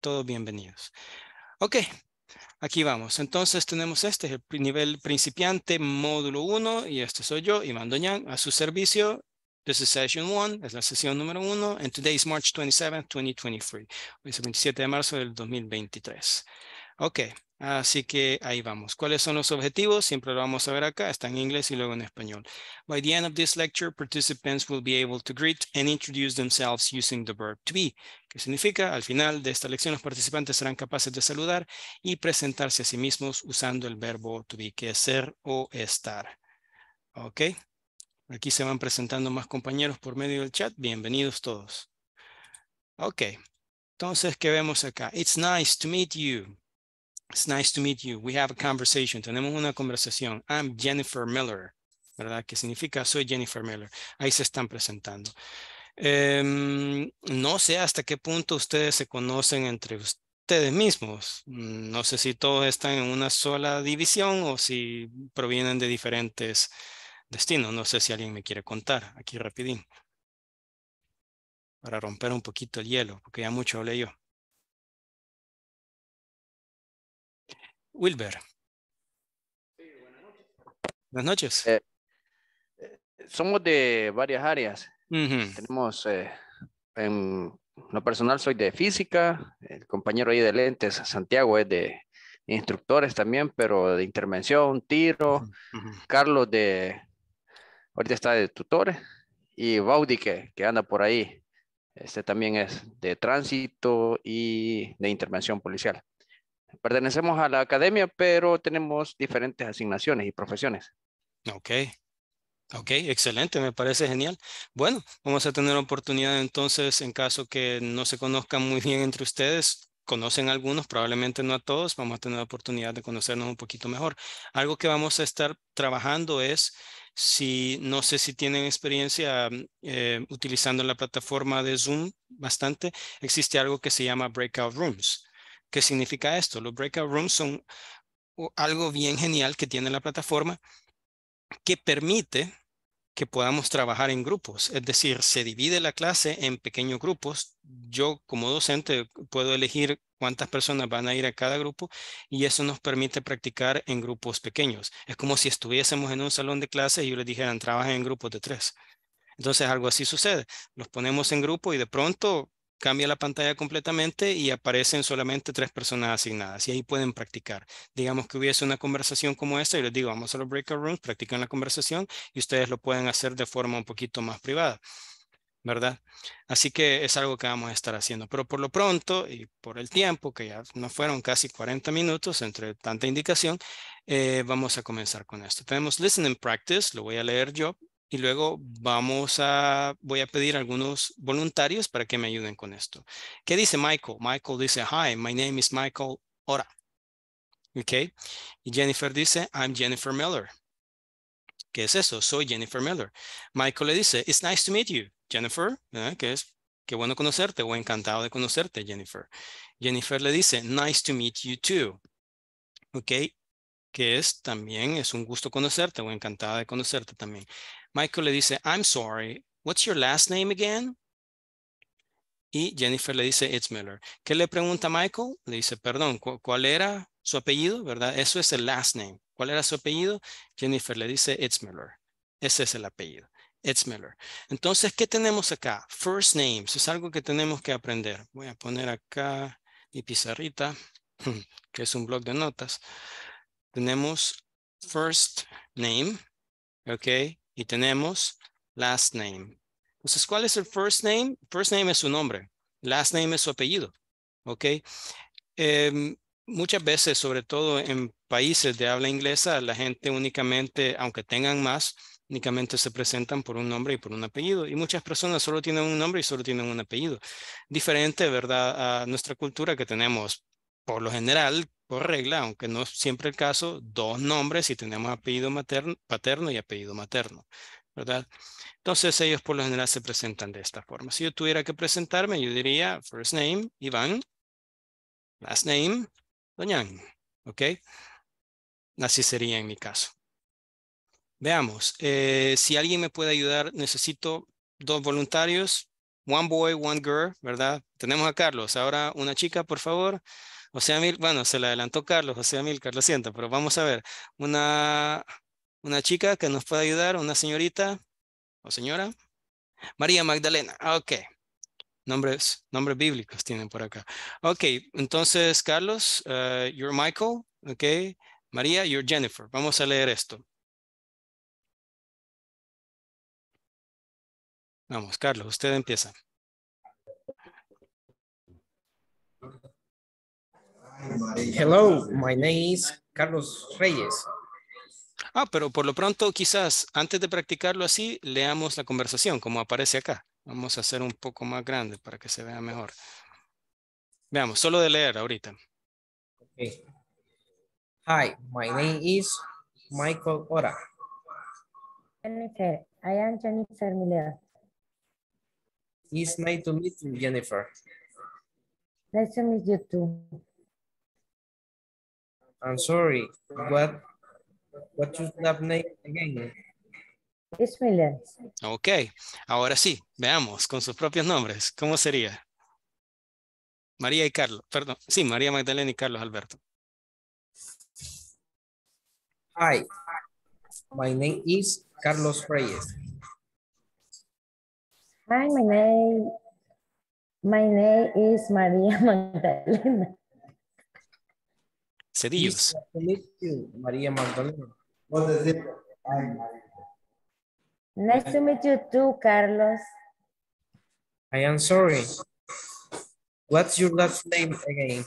Todos bienvenidos. Ok, aquí vamos. Entonces tenemos este, el nivel principiante, módulo 1, y este soy yo, Iván Doñán, a su servicio. This is session 1, es la sesión número 1, and today is March 27, 2023. Hoy es el 27 de marzo del 2023. Ok, así que ahí vamos. ¿Cuáles son los objetivos? Siempre lo vamos a ver acá. Está en inglés y luego en español. By the end of this lecture, participants will be able to greet and introduce themselves using the verb to be, que significa al final de esta lección los participantes serán capaces de saludar y presentarse a sí mismos usando el verbo to be, que es ser o estar. Ok, aquí se van presentando más compañeros por medio del chat. Bienvenidos todos. Ok, entonces, ¿qué vemos acá? It's nice to meet you. It's nice to meet you. We have a conversation. Tenemos una conversación. I'm Jennifer Miller. ¿Verdad? Que significa soy Jennifer Miller. Ahí se están presentando. Em, no sé hasta qué punto ustedes se conocen entre ustedes mismos. No sé si todos están en una sola división o si provienen de diferentes destinos. No sé si alguien me quiere contar. Aquí rapidín. Para romper un poquito el hielo, porque ya mucho hablé yo. Wilber. buenas noches. Eh, eh, somos de varias áreas. Tenemos, eh, en lo personal soy de física, el compañero ahí de lentes, Santiago, es de instructores también, pero de intervención, tiro, Carlos de, ahorita está de tutores, y Baudique, que anda por ahí. Este también es de tránsito y de intervención policial. Pertenecemos a la academia, pero tenemos diferentes asignaciones y profesiones. Ok. Ok, excelente, me parece genial. Bueno, vamos a tener oportunidad entonces, en caso que no se conozcan muy bien entre ustedes, conocen algunos, probablemente no a todos, vamos a tener oportunidad de conocernos un poquito mejor. Algo que vamos a estar trabajando es si no sé si tienen experiencia eh, utilizando la plataforma de Zoom bastante, existe algo que se llama breakout rooms. ¿Qué significa esto? Los breakout rooms son algo bien genial que tiene la plataforma que permite que podamos trabajar en grupos. Es decir, se divide la clase en pequeños grupos. Yo como docente puedo elegir cuántas personas van a ir a cada grupo y eso nos permite practicar en grupos pequeños. Es como si estuviésemos en un salón de clase y yo les dijeran, trabajen en grupos de tres. Entonces algo así sucede. Los ponemos en grupo y de pronto cambia la pantalla completamente y aparecen solamente tres personas asignadas y ahí pueden practicar. Digamos que hubiese una conversación como esta y les digo, vamos a los breakout rooms, practican la conversación y ustedes lo pueden hacer de forma un poquito más privada, ¿verdad? Así que es algo que vamos a estar haciendo. Pero por lo pronto y por el tiempo, que ya no fueron casi 40 minutos entre tanta indicación, eh, vamos a comenzar con esto. Tenemos listening practice, lo voy a leer yo y luego vamos a, voy a pedir algunos voluntarios para que me ayuden con esto. ¿Qué dice Michael? Michael dice, hi, my name is Michael Ora. Ok. Y Jennifer dice, I'm Jennifer Miller. ¿Qué es eso? Soy Jennifer Miller. Michael le dice, it's nice to meet you, Jennifer. ¿Eh? Que es, qué bueno conocerte o encantado de conocerte, Jennifer. Jennifer le dice, nice to meet you too. Ok. Que es también, es un gusto conocerte o encantada de conocerte también. Michael le dice, I'm sorry, what's your last name again? Y Jennifer le dice, it's Miller. ¿Qué le pregunta Michael? Le dice, perdón, ¿cuál era su apellido? ¿Verdad? Eso es el last name. ¿Cuál era su apellido? Jennifer le dice, it's Miller. Ese es el apellido. It's Miller. Entonces, ¿qué tenemos acá? First names. Es algo que tenemos que aprender. Voy a poner acá mi pizarrita, que es un blog de notas. Tenemos first name, ¿ok? y tenemos last name. Entonces, ¿cuál es el first name? First name es su nombre, last name es su apellido, ¿ok? Em, muchas veces, sobre todo en países de habla inglesa, la gente únicamente, aunque tengan más, únicamente se presentan por un nombre y por un apellido. Y muchas personas solo tienen un nombre y solo tienen un apellido. Diferente, ¿verdad? A nuestra cultura que tenemos, por lo general, regla, aunque no es siempre el caso, dos nombres si tenemos apellido materno, paterno y apellido materno, ¿verdad? Entonces ellos por lo general se presentan de esta forma. Si yo tuviera que presentarme, yo diría first name, Iván, last name, Doñan, ¿ok? Así sería en mi caso. Veamos, eh, si alguien me puede ayudar, necesito dos voluntarios, one boy, one girl, ¿verdad? Tenemos a Carlos, ahora una chica, por favor. José mil bueno, se le adelantó Carlos, José mil Carlos sienta pero vamos a ver. Una, una chica que nos pueda ayudar, una señorita o señora. María Magdalena, ah, ok. Nombres, nombres bíblicos tienen por acá. Ok, entonces, Carlos, eh, you're Michael, ok. María, you're Jennifer. Vamos a leer esto. Vamos, Carlos, usted empieza. Hello, my name is Carlos Reyes. Ah, pero por lo pronto quizás antes de practicarlo así, leamos la conversación como aparece acá. Vamos a hacer un poco más grande para que se vea mejor. Veamos, solo de leer ahorita. Hi, my name is Michael Ora. Jennifer, I am Jennifer Miller. It's nice to meet you, Jennifer. Nice to meet you too. I'm sorry. What what's your name again? Ok, ahora sí, veamos con sus propios nombres. ¿Cómo sería? María y Carlos, perdón. Sí, María Magdalena y Carlos Alberto. Hi, my name is Carlos Reyes. Hi, my name, my name is María Magdalena. Cedillos. María Magdalena. Nice to meet you too, Carlos. I am sorry. What's your last name again?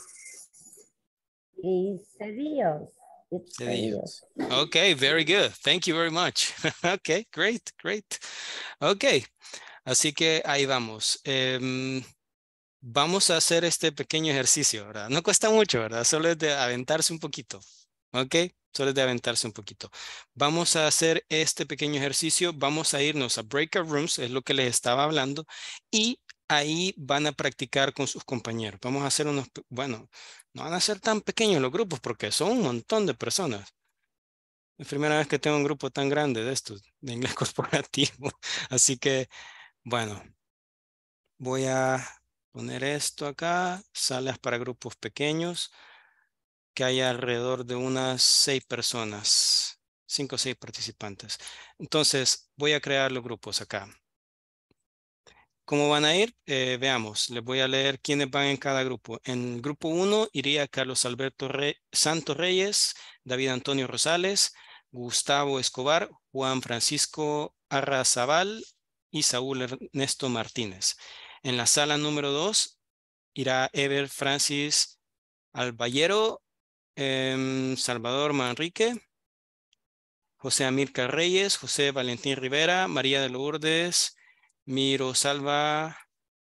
It's Cedillos. It's Cedillos. Okay, very good. Thank you very much. okay, great, great. Okay, así que ahí vamos. Em, vamos a hacer este pequeño ejercicio, ¿verdad? No cuesta mucho, ¿verdad? Solo es de aventarse un poquito, ¿ok? Solo es de aventarse un poquito. Vamos a hacer este pequeño ejercicio, vamos a irnos a breakout rooms, es lo que les estaba hablando, y ahí van a practicar con sus compañeros. Vamos a hacer unos, bueno, no van a ser tan pequeños los grupos porque son un montón de personas. Es primera vez que tengo un grupo tan grande de estos, de inglés corporativo. Así que, bueno, voy a poner esto acá, salas para grupos pequeños, que hay alrededor de unas seis personas, cinco o seis participantes. Entonces, voy a crear los grupos acá. ¿Cómo van a ir? Eh, veamos, les voy a leer quiénes van en cada grupo. En el grupo 1 iría Carlos Alberto Santos Reyes, David Antonio Rosales, Gustavo Escobar, Juan Francisco Arrazabal y Saúl Ernesto Martínez. En la sala número 2 irá Ever Francis Alballero, em, Salvador Manrique, José Amilcar Reyes, José Valentín Rivera, María de Lourdes, Salva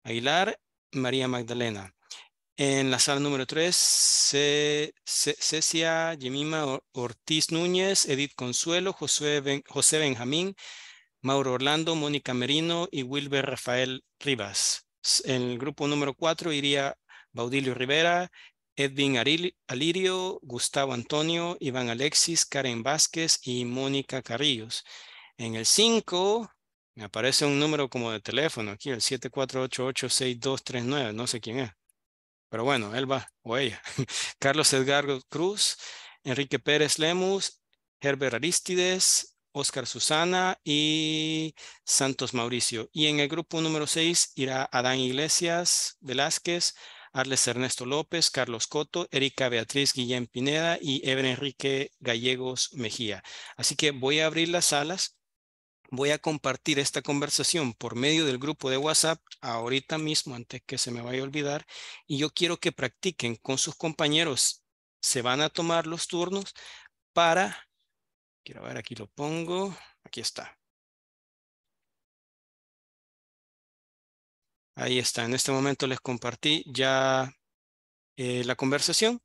Aguilar, María Magdalena. En la sala número 3, Cecia Yemima Ortiz Núñez, Edith Consuelo, José Benjamín, Mauro Orlando, Mónica Merino y Wilber Rafael Rivas. En el grupo número 4 iría Baudilio Rivera, Edwin Alirio, Gustavo Antonio, Iván Alexis, Karen Vázquez y Mónica Carrillos. En el 5 me aparece un número como de teléfono aquí, el 74886239, no sé quién es. Pero bueno, él va, o ella. Carlos Edgardo Cruz, Enrique Pérez Lemus, Herbert Aristides, Oscar Susana y Santos Mauricio. Y en el grupo número 6 irá Adán Iglesias Velázquez, Arles Ernesto López, Carlos Coto, Erika Beatriz Guillén Pineda y Ever Enrique Gallegos Mejía. Así que voy a abrir las salas. Voy a compartir esta conversación por medio del grupo de WhatsApp ahorita mismo, antes que se me vaya a olvidar. Y yo quiero que practiquen con sus compañeros. Se van a tomar los turnos para Quiero ver, aquí lo pongo. Aquí está. Ahí está. En este momento les compartí ya eh, la conversación.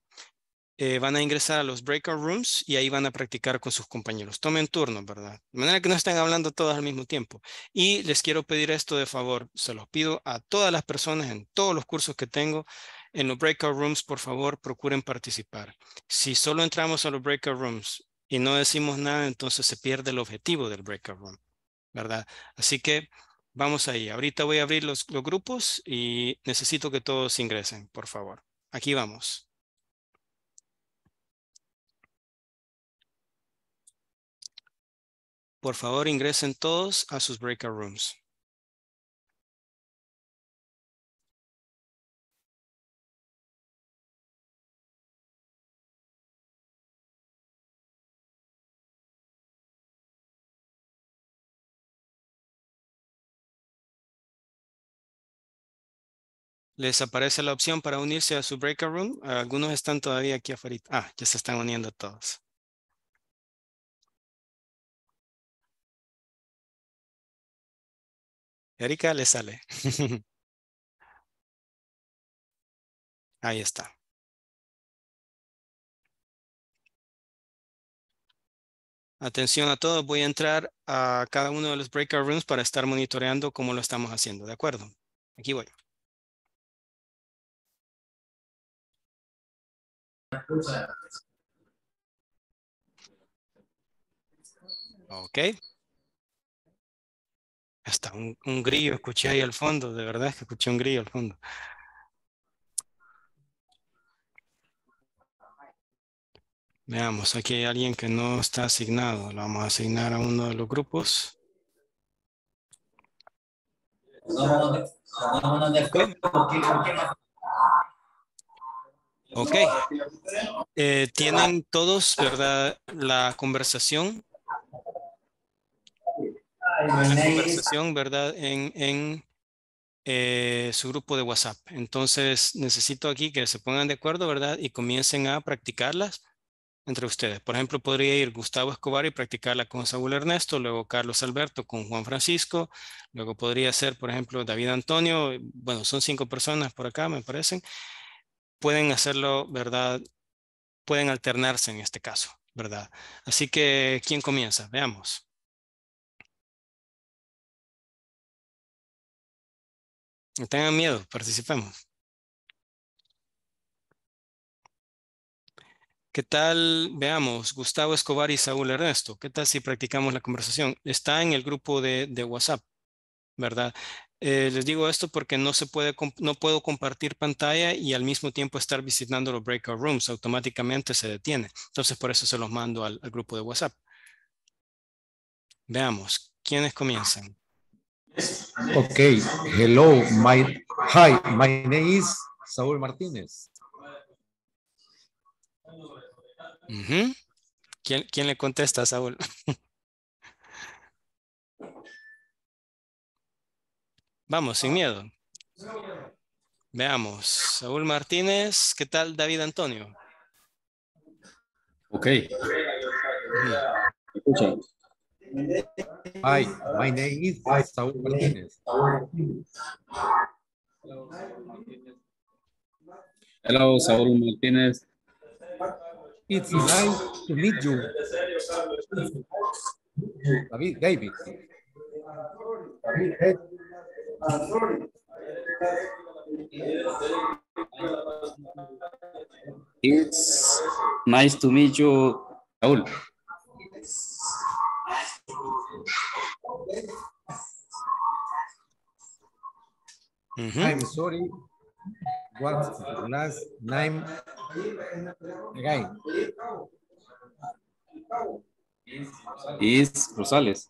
Eh, van a ingresar a los breakout rooms y ahí van a practicar con sus compañeros. Tomen turno, ¿verdad? De manera que no estén hablando todas al mismo tiempo. Y les quiero pedir esto de favor. Se los pido a todas las personas en todos los cursos que tengo. En los breakout rooms, por favor, procuren participar. Si solo entramos a los breakout rooms y no decimos nada, entonces se pierde el objetivo del breakout room, ¿verdad? Así que vamos ahí. Ahorita voy a abrir los, los grupos y necesito que todos ingresen, por favor. Aquí vamos. Por favor, ingresen todos a sus breakout rooms. les aparece la opción para unirse a su breakout room. Algunos están todavía aquí afuera. Ah, ya se están uniendo todos. Erika le sale. Ahí está. Atención a todos, voy a entrar a cada uno de los breakout rooms para estar monitoreando cómo lo estamos haciendo, ¿de acuerdo? Aquí voy. Ok. Hasta un, un, grillo escuché ahí al fondo, de verdad es que escuché un grillo al fondo. Veamos, aquí hay alguien que no está asignado. Lo vamos a asignar a uno de los grupos. Ok. Eh, ¿Tienen todos, verdad, la conversación? ¿verdad? En, eh, su grupo de WhatsApp. Entonces, necesito aquí que se pongan de acuerdo, ¿verdad? Y comiencen a practicarlas entre ustedes. Por ejemplo, podría ir Gustavo Escobar y practicarla con Saúl Ernesto, luego Carlos Alberto con Juan Francisco, luego podría ser, por ejemplo, David Antonio, bueno, son cinco personas por acá, me parecen, pueden hacerlo, ¿verdad? Pueden alternarse en este caso, ¿verdad? Así que, ¿quién comienza? Veamos. No tengan miedo, participemos. ¿Qué tal? Veamos, Gustavo Escobar y Saúl Ernesto. ¿Qué tal si practicamos la conversación? Está en el grupo de, de WhatsApp, ¿verdad? Eh, les digo esto porque no, se puede, no puedo compartir pantalla y al mismo tiempo estar visitando los breakout rooms. Automáticamente se detiene. Entonces, por eso se los mando al, grupo de WhatsApp. Veamos. ¿Quiénes comienzan? Ok. Hello. My, hi. My name is Saúl Martínez. ¿Quién, ¿Quién le contesta, Saúl? Vamos, sin miedo. Veamos. Saúl Martínez, ¿qué tal David Antonio? Ok. Escucha. Hi, my name is Saúl Martínez. Hello, Saúl Martínez. It's nice to meet you. David, David. David. It's nice to meet you, Raúl. I'm sorry. What's last name again? Is Rosales.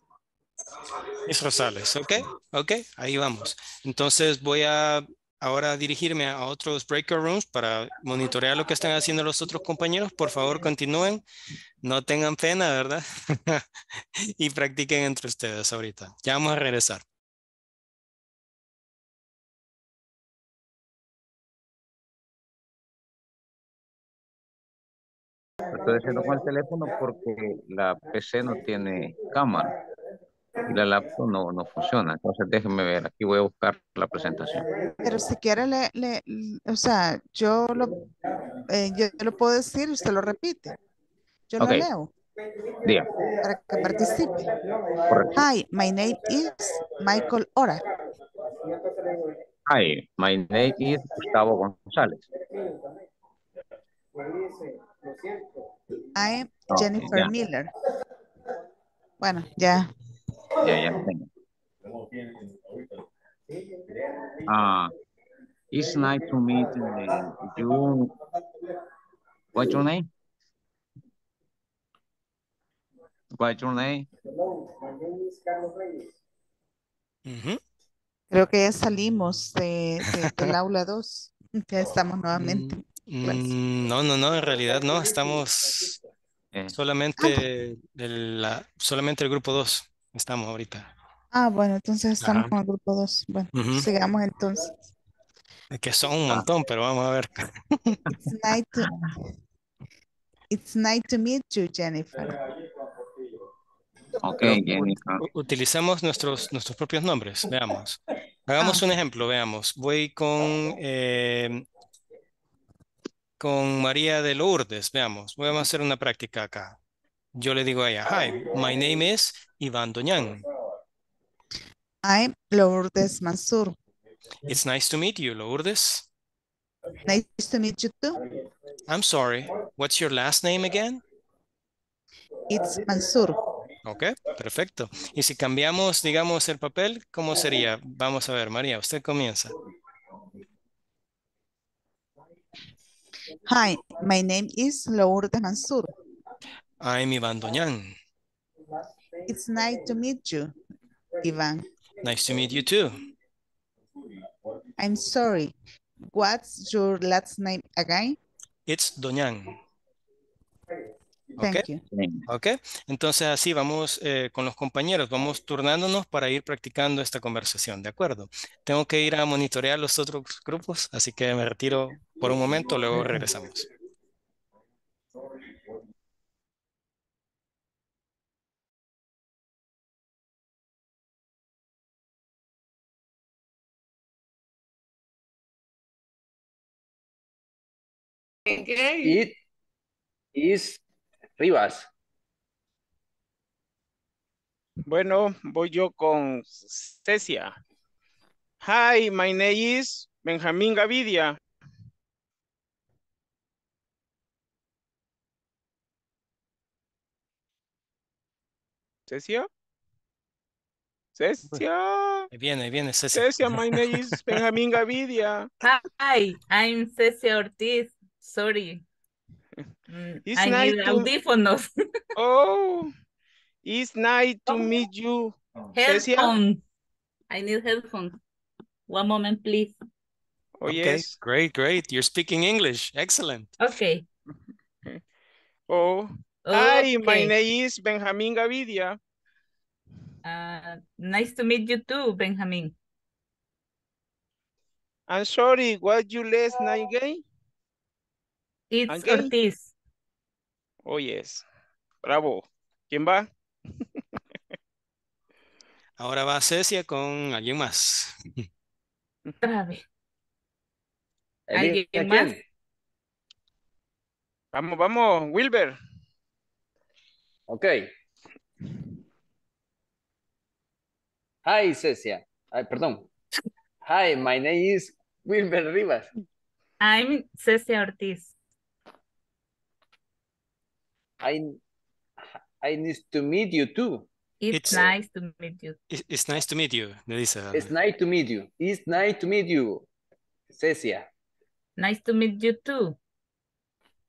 Mis rosales, ok, ok, ahí vamos. Entonces voy a ahora dirigirme a otros Breaker rooms para monitorear lo que están haciendo los otros compañeros. Por favor, continúen, no tengan pena, ¿verdad? y practiquen entre ustedes ahorita. Ya vamos a regresar. Estoy haciendo con el teléfono porque la PC no tiene cámara la laptop no, funciona. Entonces déjenme ver, aquí voy a buscar la presentación. Pero si quiere, le, o sea, yo lo, eh, lo puedo decir y usted lo repite. Yo lo leo. Para que participe. Hi, my name is Michael Ora. Hi, my name is Gustavo González. I'm Jennifer Miller. Bueno, ya name? Creo que ya salimos de, del aula 2. Ya estamos nuevamente. Mm, mm, no, no, no, en realidad no. Estamos eh. solamente, el, la, solamente el grupo 2 estamos ahorita. Ah, bueno, entonces estamos con el grupo 2. Bueno, sigamos entonces. Es que son un montón, pero vamos a ver. It's nice to, meet you, Jennifer. Ok, Jennifer. Utilizamos nuestros, nuestros propios nombres, veamos. Hagamos ah. un ejemplo, veamos. Voy con, eh, con María de Lourdes, veamos. Voy a hacer una práctica acá. Yo le digo a ella, hi, my name is, Iván Doñán. I'm Lourdes Mansur. It's nice to meet you, Lourdes. Nice to meet you too. I'm sorry, what's your last name again? It's Mansur. Ok, perfecto. Y si cambiamos, digamos, el papel, ¿cómo sería? Vamos a ver, María, usted comienza. Hi, my name is Lourdes Mansur. I'm Iván Doñán. It's nice to meet you, Ivan. Nice to meet you too. I'm sorry. What's your last name again? It's Doñan. Thank ok, entonces así vamos eh, con los compañeros, vamos turnándonos para ir practicando esta conversación, ¿de acuerdo? Tengo que ir a monitorear los otros grupos, así que me retiro por un momento, luego regresamos. Okay. It is Rivas. Bueno, voy yo con Cecia. Hi, my name is Benjamín Gavidia. Cecia? Cecia. Ahí viene, ahí viene Cecia. Cecia, my name is Benjamín Gavidia. Hi, I'm Cecia Ortiz. Sorry. It's I nice need to... audífonos. oh, it's nice to oh. meet you. Headphones. I need headphones. One moment, please. Oh, okay. yes. Great, great. You're speaking English. Excellent. Okay. oh, okay. hi, my name is Benjamin Gavidia. Uh, nice to meet you too, Benjamin. I'm sorry, what you last night game? It's Ortiz. Oh, yes. Bravo. ¿Quién va? Ahora va Cecia con alguien más. ¿Alguien más? Vamos, vamos, Wilber. Ok. Hi, Cecia. perdón. Hi, my name is Wilber Rivas. I'm Cecia Ortiz. I, I need to meet you too. It's, nice uh, to meet you. It's nice to meet you, le It's nice to meet you. It's nice to meet you, Cecia. Nice to meet you too.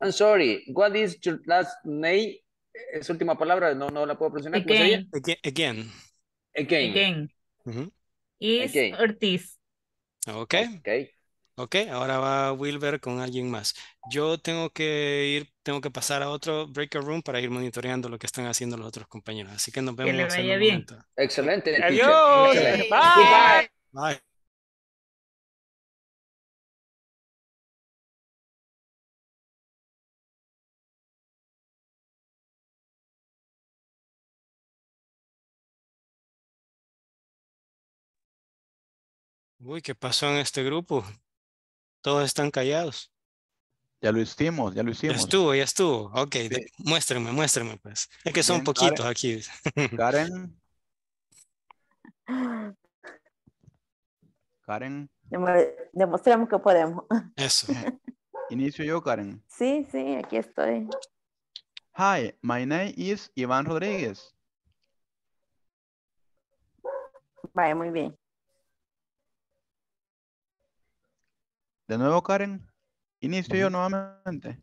I'm sorry, what is your last name? Es última palabra no, no la puedo pronunciar. Again. Again. Again. Again. Again. Is Ortiz. Okay. ok. Ok, ahora va Wilber con alguien más. Yo tengo que ir tengo que pasar a otro breaker room para ir monitoreando lo que están haciendo los otros compañeros. Así que nos vemos. en bien. Momento. Excelente. Adiós. Bye. Bye. Uy, ¿qué pasó en este grupo? Todos están callados. Ya lo hicimos, ya lo hicimos. Ya estuvo, ya estuvo. Ok, muéstrame, muéstrenme, pues. Es que son poquitos aquí. Karen. Karen. Demostremos que podemos. Eso. Inicio yo, Karen. Sí, sí, aquí estoy. Hi, my name is Iván Rodríguez. vaya muy bien. De nuevo, Karen. Inicio yo nuevamente.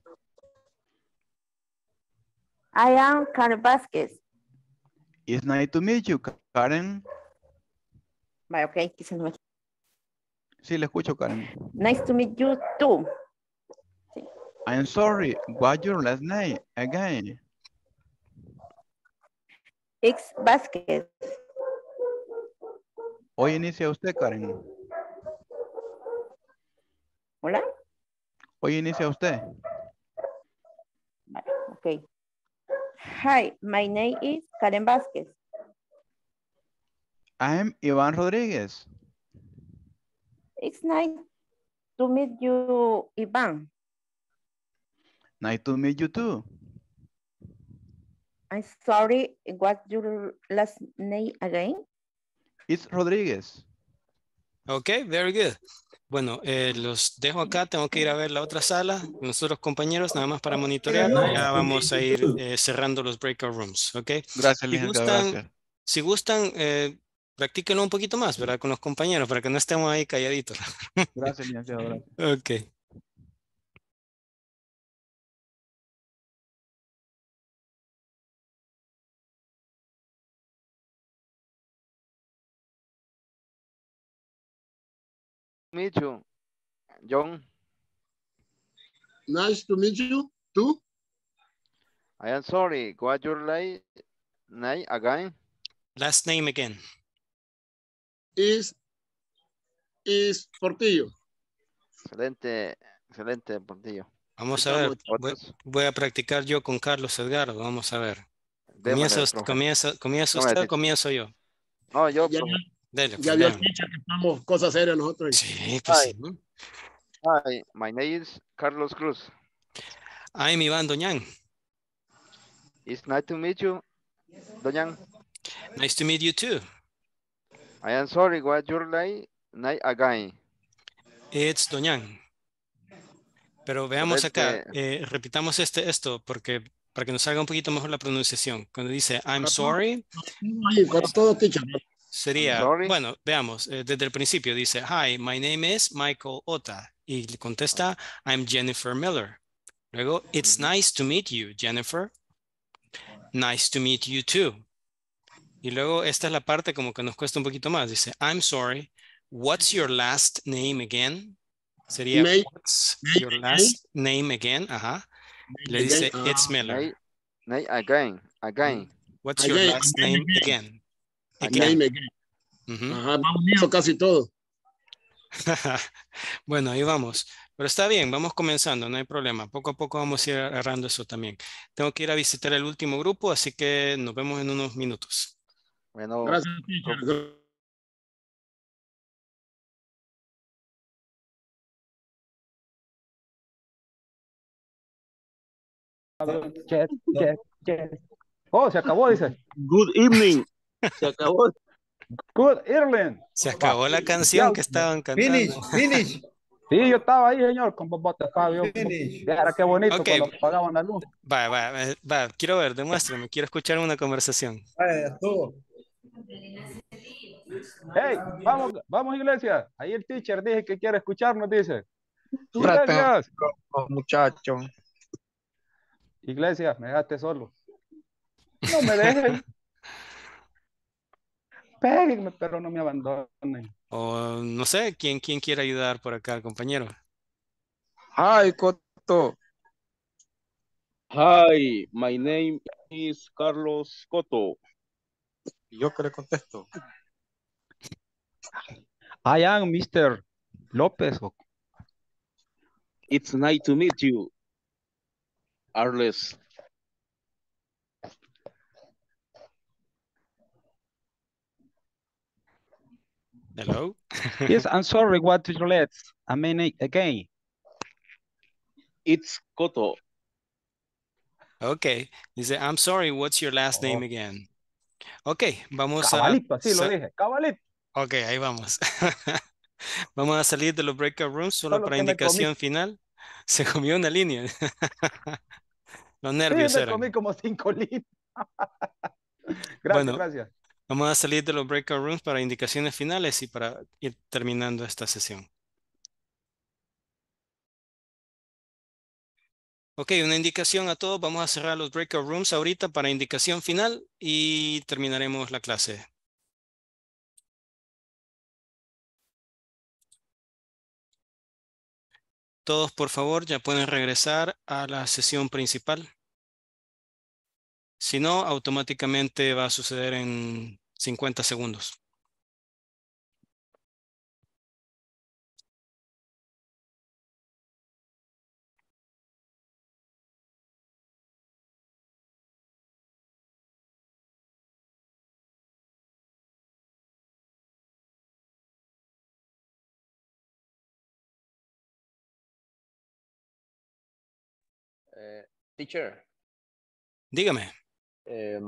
I am Karen Vázquez. It's nice to meet you, Karen. Vale, okay. Sí, le escucho, Karen. Nice to meet you too. I'm sorry, what's your last name again? It's Vázquez. Hoy inicia usted, Karen. Hola. Hoy inicia usted. Ok. Hi, my name is Karen Vázquez. I'm Iván Rodríguez. It's nice to meet you, Iván. Nice to meet you too. I'm sorry, what's your last name again? It's Rodríguez. Ok, very good. Bueno, eh, los dejo acá, tengo que ir a ver la otra sala. Nosotros compañeros, nada más para monitorear, ya vamos a ir eh, cerrando los breakout rooms, ¿ok? Gracias, Si gustan, Si gustan eh, practíquenlo un poquito más, ¿verdad? Con los compañeros, para que no estemos ahí calladitos. Gracias, Ok. meet you, John. Nice to meet you, too. I am sorry, what's your name again? Last name again. Is, is Portillo. Excelente, excelente, Portillo. Vamos a ver, voy, a practicar yo con Carlos Edgardo, vamos a ver. comienza, usted o comienzo yo. No, yo, ya pues, había dicho que estamos cosas serias nosotros. Sí, Hi. Pues, sí. Hi, my name is Carlos Cruz. I'm Iván Doñan. It's nice to meet you, Doñan. Nice to meet you too. I am sorry, what your name night again? It's Doñan. Pero veamos acá, este- eh, repitamos este, esto, porque para que nos salga un poquito mejor la pronunciación. Cuando dice, I'm sorry. para todo, teacher. Sería, bueno, veamos, eh, desde el principio dice, hi, my name is Michael Ota. Y le contesta, I'm Jennifer Miller. Luego, it's nice to meet you, Jennifer. Nice to meet you too. Y luego esta es la parte como que nos cuesta un poquito más. Dice, I'm sorry, what's your last name again? Sería, what's your last name again? Ajá. Le dice, it's ah, Miller. again, again. What's your last name again? Aquí Ajá, casi todo. bueno, ahí vamos. Pero está bien, vamos comenzando, no hay problema. Poco a poco vamos a ir agarrando eso también. Tengo que ir a visitar el último grupo, así que nos vemos en unos minutos. Bueno. Gracias, Oh, se acabó, dice. Good evening. Se acabó. Se acabó la canción que estaban cantando. Finish, finish. Sí, yo estaba ahí, señor, con Bobote Fabio. Era qué bonito la luz. Va, va, eh, va, quiero ver, demuéstrame, quiero escuchar una conversación. Hey, vamos, vamos, iglesia. Ahí el teacher dice que quiere escucharnos, dice. Gracias. Oh, muchacho. Iglesia, me dejaste solo. No me dejes. pero no me abandonen. O no sé, ¿quién, quién quiere ayudar por acá, compañero? Hi, Coto. Hi, my name is Carlos Coto. Yo que le contesto. I am Mr. López. It's nice to meet you, Arles. Hello? yes, I'm sorry, what is your last? I mean again. It's Koto. Okay, dice, I'm sorry, what's your last oh. name again? Okay, vamos a... sí lo dije, Cabalito. Okay, ahí vamos. vamos a salir de los breakout rooms solo, para indicación final. Se comió una línea. los nervios sí, me comí como cinco líneas. gracias, gracias. Vamos a salir de los breakout rooms para indicaciones finales y para ir terminando esta sesión. Ok, una indicación a todos. Vamos a cerrar los breakout rooms ahorita para indicación final y terminaremos la clase. Todos, por favor, ya pueden regresar a la sesión principal. Si no, automáticamente va a suceder en 50 segundos. Eh, teacher. Dígame. Em,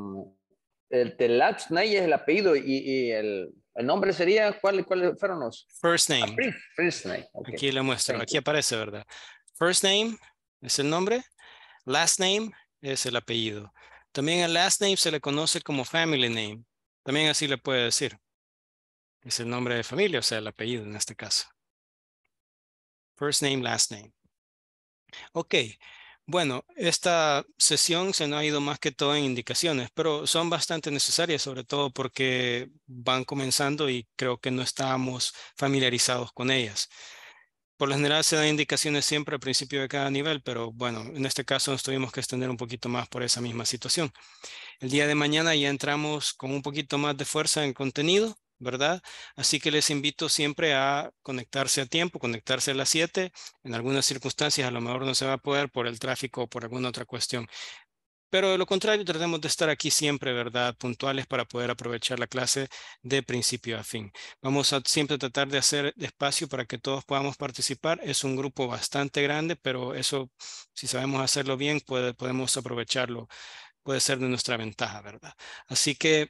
el name es el apellido y, el, nombre sería, ¿cuáles fueron los? First ah, name. Aquí le muestro, aquí aparece, ¿verdad? First name es el nombre, last name es el apellido. También el last name se le conoce como family name. También así le puede decir. Es el nombre de familia, o sea, el apellido en este caso. First name, last name. Ok. Bueno, esta sesión se nos ha ido más que todo en indicaciones, pero son bastante necesarias, sobre todo porque van comenzando y creo que no estábamos familiarizados con ellas. Por lo general se dan indicaciones siempre al principio de cada nivel, pero bueno, en este caso nos tuvimos que extender un poquito más por esa misma situación. El día de mañana ya entramos con un poquito más de fuerza en contenido ¿verdad? Así que les invito siempre a conectarse a tiempo, conectarse a las 7. En algunas circunstancias a lo mejor no se va a poder por el tráfico o por alguna otra cuestión. Pero de lo contrario, tratemos de estar aquí siempre, ¿verdad? Puntuales para poder aprovechar la clase de principio a fin. Vamos a siempre tratar de hacer espacio para que todos podamos participar. Es un grupo bastante grande, pero eso, si sabemos hacerlo bien, puede, podemos aprovecharlo. Puede ser de nuestra ventaja, ¿verdad? Así que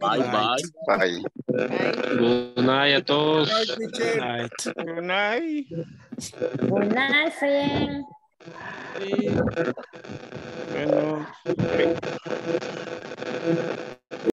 Bye, bye. Bye. Good night a todos. Good night. Good night. Good night, friend. Bueno.